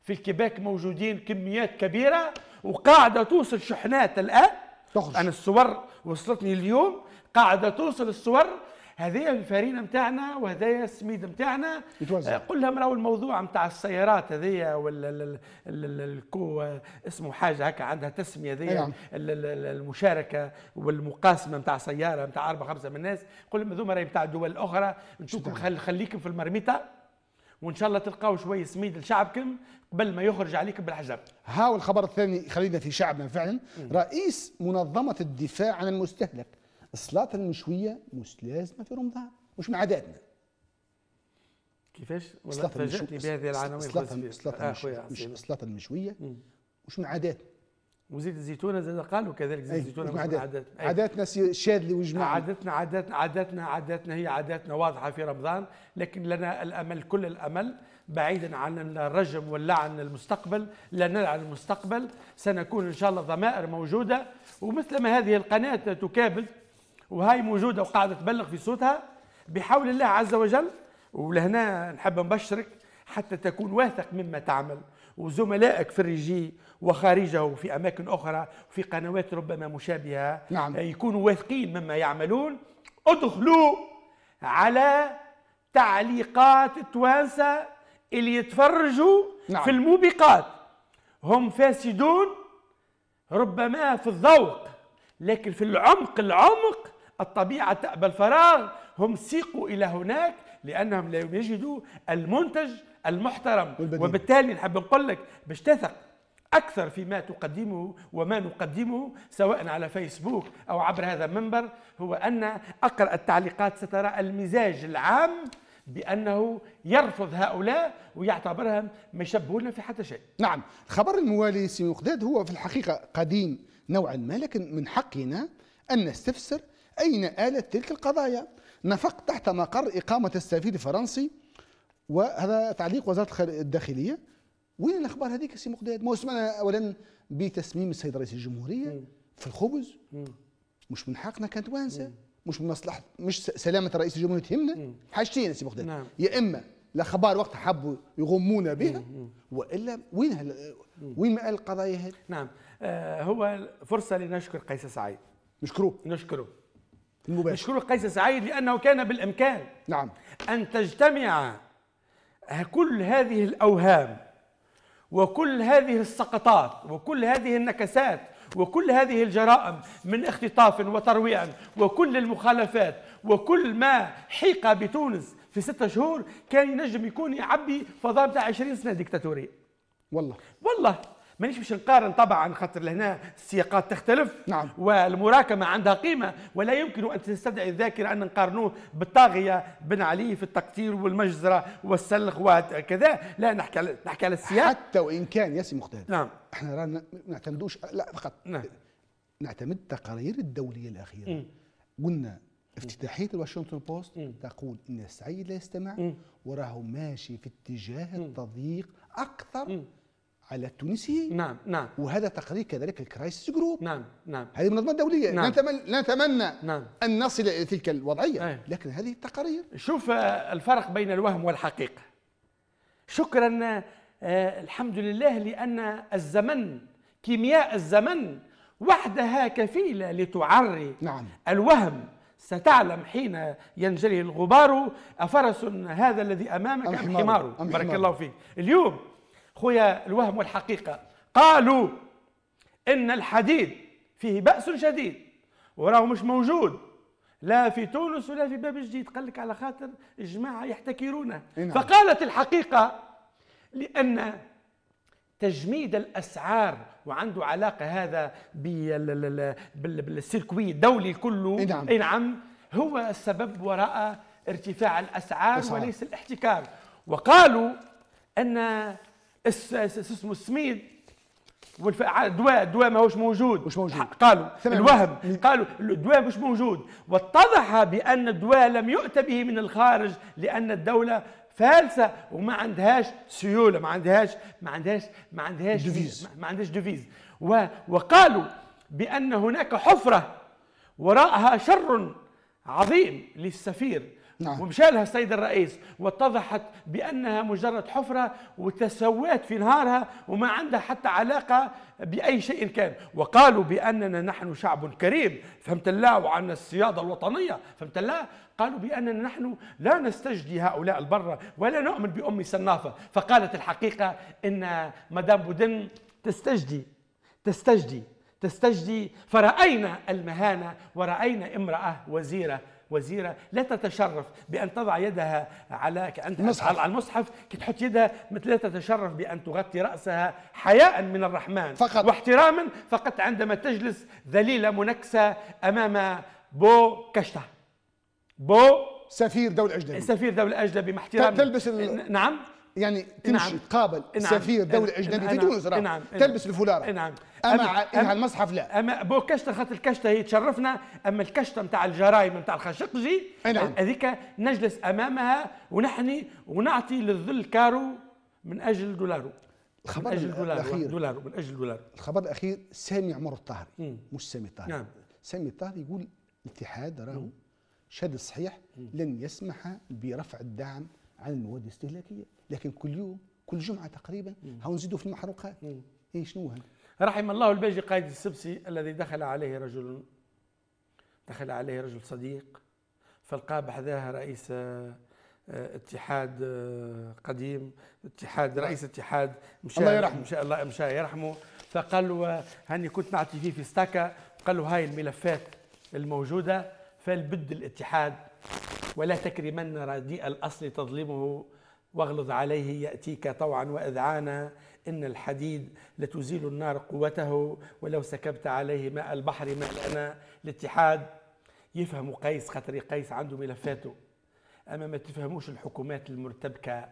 في الكيباك موجودين كميات كبيره وقاعده توصل شحنات الان تخرج انا الصور وصلتني اليوم قاعده توصل الصور هذه الفارينة نتاعنا وهذايا السميد نتاعنا يتوزع آه، لهم راهو الموضوع نتاع السيارات هذيا ولا الكو اسمه حاجة هكا عندها تسمية هذيا نعم. المشاركة والمقاسمة نتاع سيارة نتاع اربع خمسة من الناس قل لهم هذوما راهي نتاع دول أخرى نشوفكم خليكم في المرميطة وان شاء الله تلقاو شويه سميد لشعبكم قبل ما يخرج عليكم بالحجر هاو الخبر الثاني خلينا في شعبنا فعلا رئيس منظمه الدفاع عن المستهلك الصلاه المشويه مش لازمه في رمضان مش من عاداتنا كيفاش؟ والله تفاجأتني بهذه العناوين الصلاة المشوية مش من عاداتنا وزيت الزيتون زي قالوا كذلك زيت الزيتون عادات. عاداتنا عاداتنا شاذلي وجماعي عاداتنا عاداتنا عاداتنا عاداتنا هي عاداتنا واضحه في رمضان لكن لنا الامل كل الامل بعيدا عن الرجم واللعن المستقبل لا نلعن المستقبل سنكون ان شاء الله ضمائر موجوده ومثل ما هذه القناه تكابل وهاي موجوده وقاعده تبلغ في صوتها بحول الله عز وجل ولهنا نحب نبشرك حتى تكون واثق مما تعمل وزملائك في الريجي وخارجه في أماكن أخرى في قنوات ربما مشابهة نعم. آه، يكونوا واثقين مما يعملون ادخلوا على تعليقات التوانسة اللي يتفرجوا نعم. في الموبقات هم فاسدون ربما في الذوق لكن في العمق العمق الطبيعة تأبى الفراغ هم سيقوا إلى هناك لأنهم لا يجدوا المنتج المحترم والبديل. وبالتالي نحب نقول لك باش تثق أكثر فيما تقدمه وما نقدمه سواء على فيسبوك أو عبر هذا المنبر هو أن أقرأ التعليقات سترى المزاج العام بأنه يرفض هؤلاء ويعتبرهم ما يشبهون في حتى شيء نعم الخبر الموالي سي هو في الحقيقة قديم نوعا ما لكن من حقنا أن نستفسر أين آلت تلك القضايا نفق تحت مقر إقامة السفير الفرنسي وهذا تعليق وزاره الداخليه وين الاخبار هذيك سي مقداد؟ ما سمعنا اولا بتسميم السيد رئيس الجمهوريه مم. في الخبز مم. مش من حقنا كانت وانسه مش من مصلحه مش سلامه رئيس الجمهوريه تهمنا حاجتين سي مقداد نعم. يا اما الاخبار وقتها حبوا يغمونا بها والا وين هل... وين مآل القضايا هذه؟ نعم آه هو فرصه لنشكر قيس سعيد نشكروه نشكره المباشر نشكره قيس سعيد لانه كان بالامكان نعم ان تجتمع كل هذه الأوهام وكل هذه السقطات وكل هذه النكسات وكل هذه الجرائم من اختطاف وترويع وكل المخالفات وكل ما حيق بتونس في ستة شهور كان ينجم يكون يعبي فضاء بتاع 20 سنة ديكتاتورية والله والله مانيش باش نقارن طبعا خاطر لهنا السياقات تختلف نعم. والمراكمه عندها قيمه ولا يمكن ان تستدعي الذاكره ان نقارنوه بالطاغيه بن علي في التقتير والمجزره والسلخ وكذا لا نحكي على نحكي على السياق حتى وان كان ياسي مختار نعم احنا رانا نعتمدوش لا فقط نعم. نعتمد التقارير الدوليه الاخيره م. قلنا افتتاحيه الواشنطن بوست م. تقول ان السعيد لا يستمع وراه ماشي في اتجاه التضييق اكثر م. على التونسي نعم نعم وهذا تقرير كذلك الكرايسيس جروب نعم نعم هذه منظمه دوليه نعم نتمنى نعم ان نصل الى تلك الوضعيه أيه. لكن هذه تقارير شوف آه، الفرق بين الوهم والحقيقه شكرا آه، الحمد لله لان الزمن كيمياء الزمن وحدها كفيله لتعري نعم الوهم ستعلم حين ينجلي الغبار أفرس هذا الذي أمامك أم حمار بارك الله فيك اليوم خويا الوهم والحقيقة قالوا إن الحديد فيه بأس شديد وراه مش موجود لا في تونس ولا في باب جديد قال لك على خاطر الجماعة يحتكرونه إيه نعم. فقالت الحقيقة لأن تجميد الاسعار وعنده علاقه هذا بالسيركوي الدولي كله اي نعم. إيه نعم هو السبب وراء ارتفاع الاسعار وليس الاحتكار وقالوا ان اسمه السميد والدواء الدواء ماهوش موجود مش موجود قالوا الوهم قالوا الدواء مش موجود واتضح بان الدواء لم يؤت به من الخارج لان الدوله فالسه وما عندهاش سيوله ما عندهاش ما عندهاش ما عندهاش دوفيز ما عندهاش ديفيز وقالوا بان هناك حفره وراءها شر عظيم للسفير نعم. ومشالها السيد الرئيس واتضحت بأنها مجرد حفرة وتسوات في نهارها وما عندها حتى علاقة بأي شيء كان وقالوا بأننا نحن شعب كريم فهمت الله وعن السيادة الوطنية فهمت الله قالوا بأننا نحن لا نستجدي هؤلاء البرة ولا نؤمن بأم سنافة فقالت الحقيقة إن مدام بودن تستجدي تستجدي تستجدي فرأينا المهانة ورأينا امرأة وزيرة وزيره لا تتشرف بان تضع يدها على كأن المصحف. على المصحف كي تحط يدها مثل لا تتشرف بان تغطي راسها حياء من الرحمن فقط واحتراما فقط عندما تجلس ذليله منكسه امام بو كشتا بو سفير دولة أجنبية سفير دولة أجنبية مع تلبس ال... نعم يعني إيه، إيه، تمشي تقابل إيه، نعم. سفير دوله أجنبية في تونس نعم. تلبس الفولاره نعم اما على المصحف لا اما بو كشته خاطر الكشته هي تشرفنا اما الكشته نتاع الجرايم نتاع الخشقجي نعم هذيك نجلس امامها ونحني ونعطي للذل كارو من اجل دولارو الخبر من أجل دولارو الاخير دولارو من اجل دولارو الخبر الاخير سامي عمر الطهري مش سامي الطهري نعم سامي الطهري يقول الاتحاد راهو شهاده صحيح لن يسمح برفع الدعم عن المواد الاستهلاكيه لكن كل يوم كل جمعه تقريبا هاو نزيدوا في المحروقات اي شنو هذا رحم الله الباجي قائد السبسي الذي دخل عليه رجل دخل عليه رجل صديق فلقاه بحذاه آه، نعم. رئيس اتحاد قديم اتحاد رئيس اتحاد مشى الله يرحمه مشى الله مشى يرحمه فقال له هاني كنت نعطي فيه في ستاكا قال له هاي الملفات الموجوده فالبد الاتحاد ولا تكرمن رديء الاصل تظلمه واغلظ عليه يأتيك طوعا وإذعانا إن الحديد لتزيل النار قوته ولو سكبت عليه ماء البحر ملأنا الاتحاد يفهم قيس خاطر قيس عنده ملفاته أما ما تفهموش الحكومات المرتبكة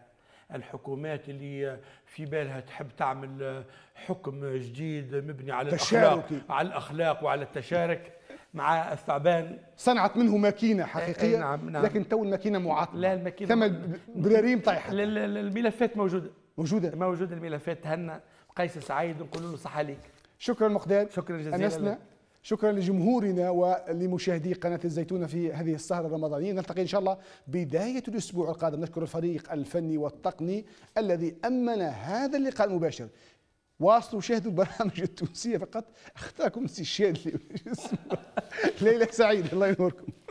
الحكومات اللي في بالها تحب تعمل حكم جديد مبني على الأخلاق على الأخلاق وعلى التشارك مع الثعبان صنعت منه ماكينه إيه، إيه، حقيقيه آه نعم نعم لكن تو الماكينه معطله لا الماكينه ثم البراريم طايحه الملفات موجوده موجوده موجوده الملفات هنا قيس سعيد نقول له صح عليك شكرا مقدار شكرا جزيلا أنسنا شكرا لجمهورنا ولمشاهدي قناة الزيتونة في هذه السهرة الرمضانية نلتقي إن شاء الله بداية الأسبوع القادم نشكر الفريق الفني والتقني الذي أمن هذا اللقاء المباشر واصلوا وشاهدوا البرامج التونسيه فقط اختاركم السي الشاذلي ليله سعيده الله ينوركم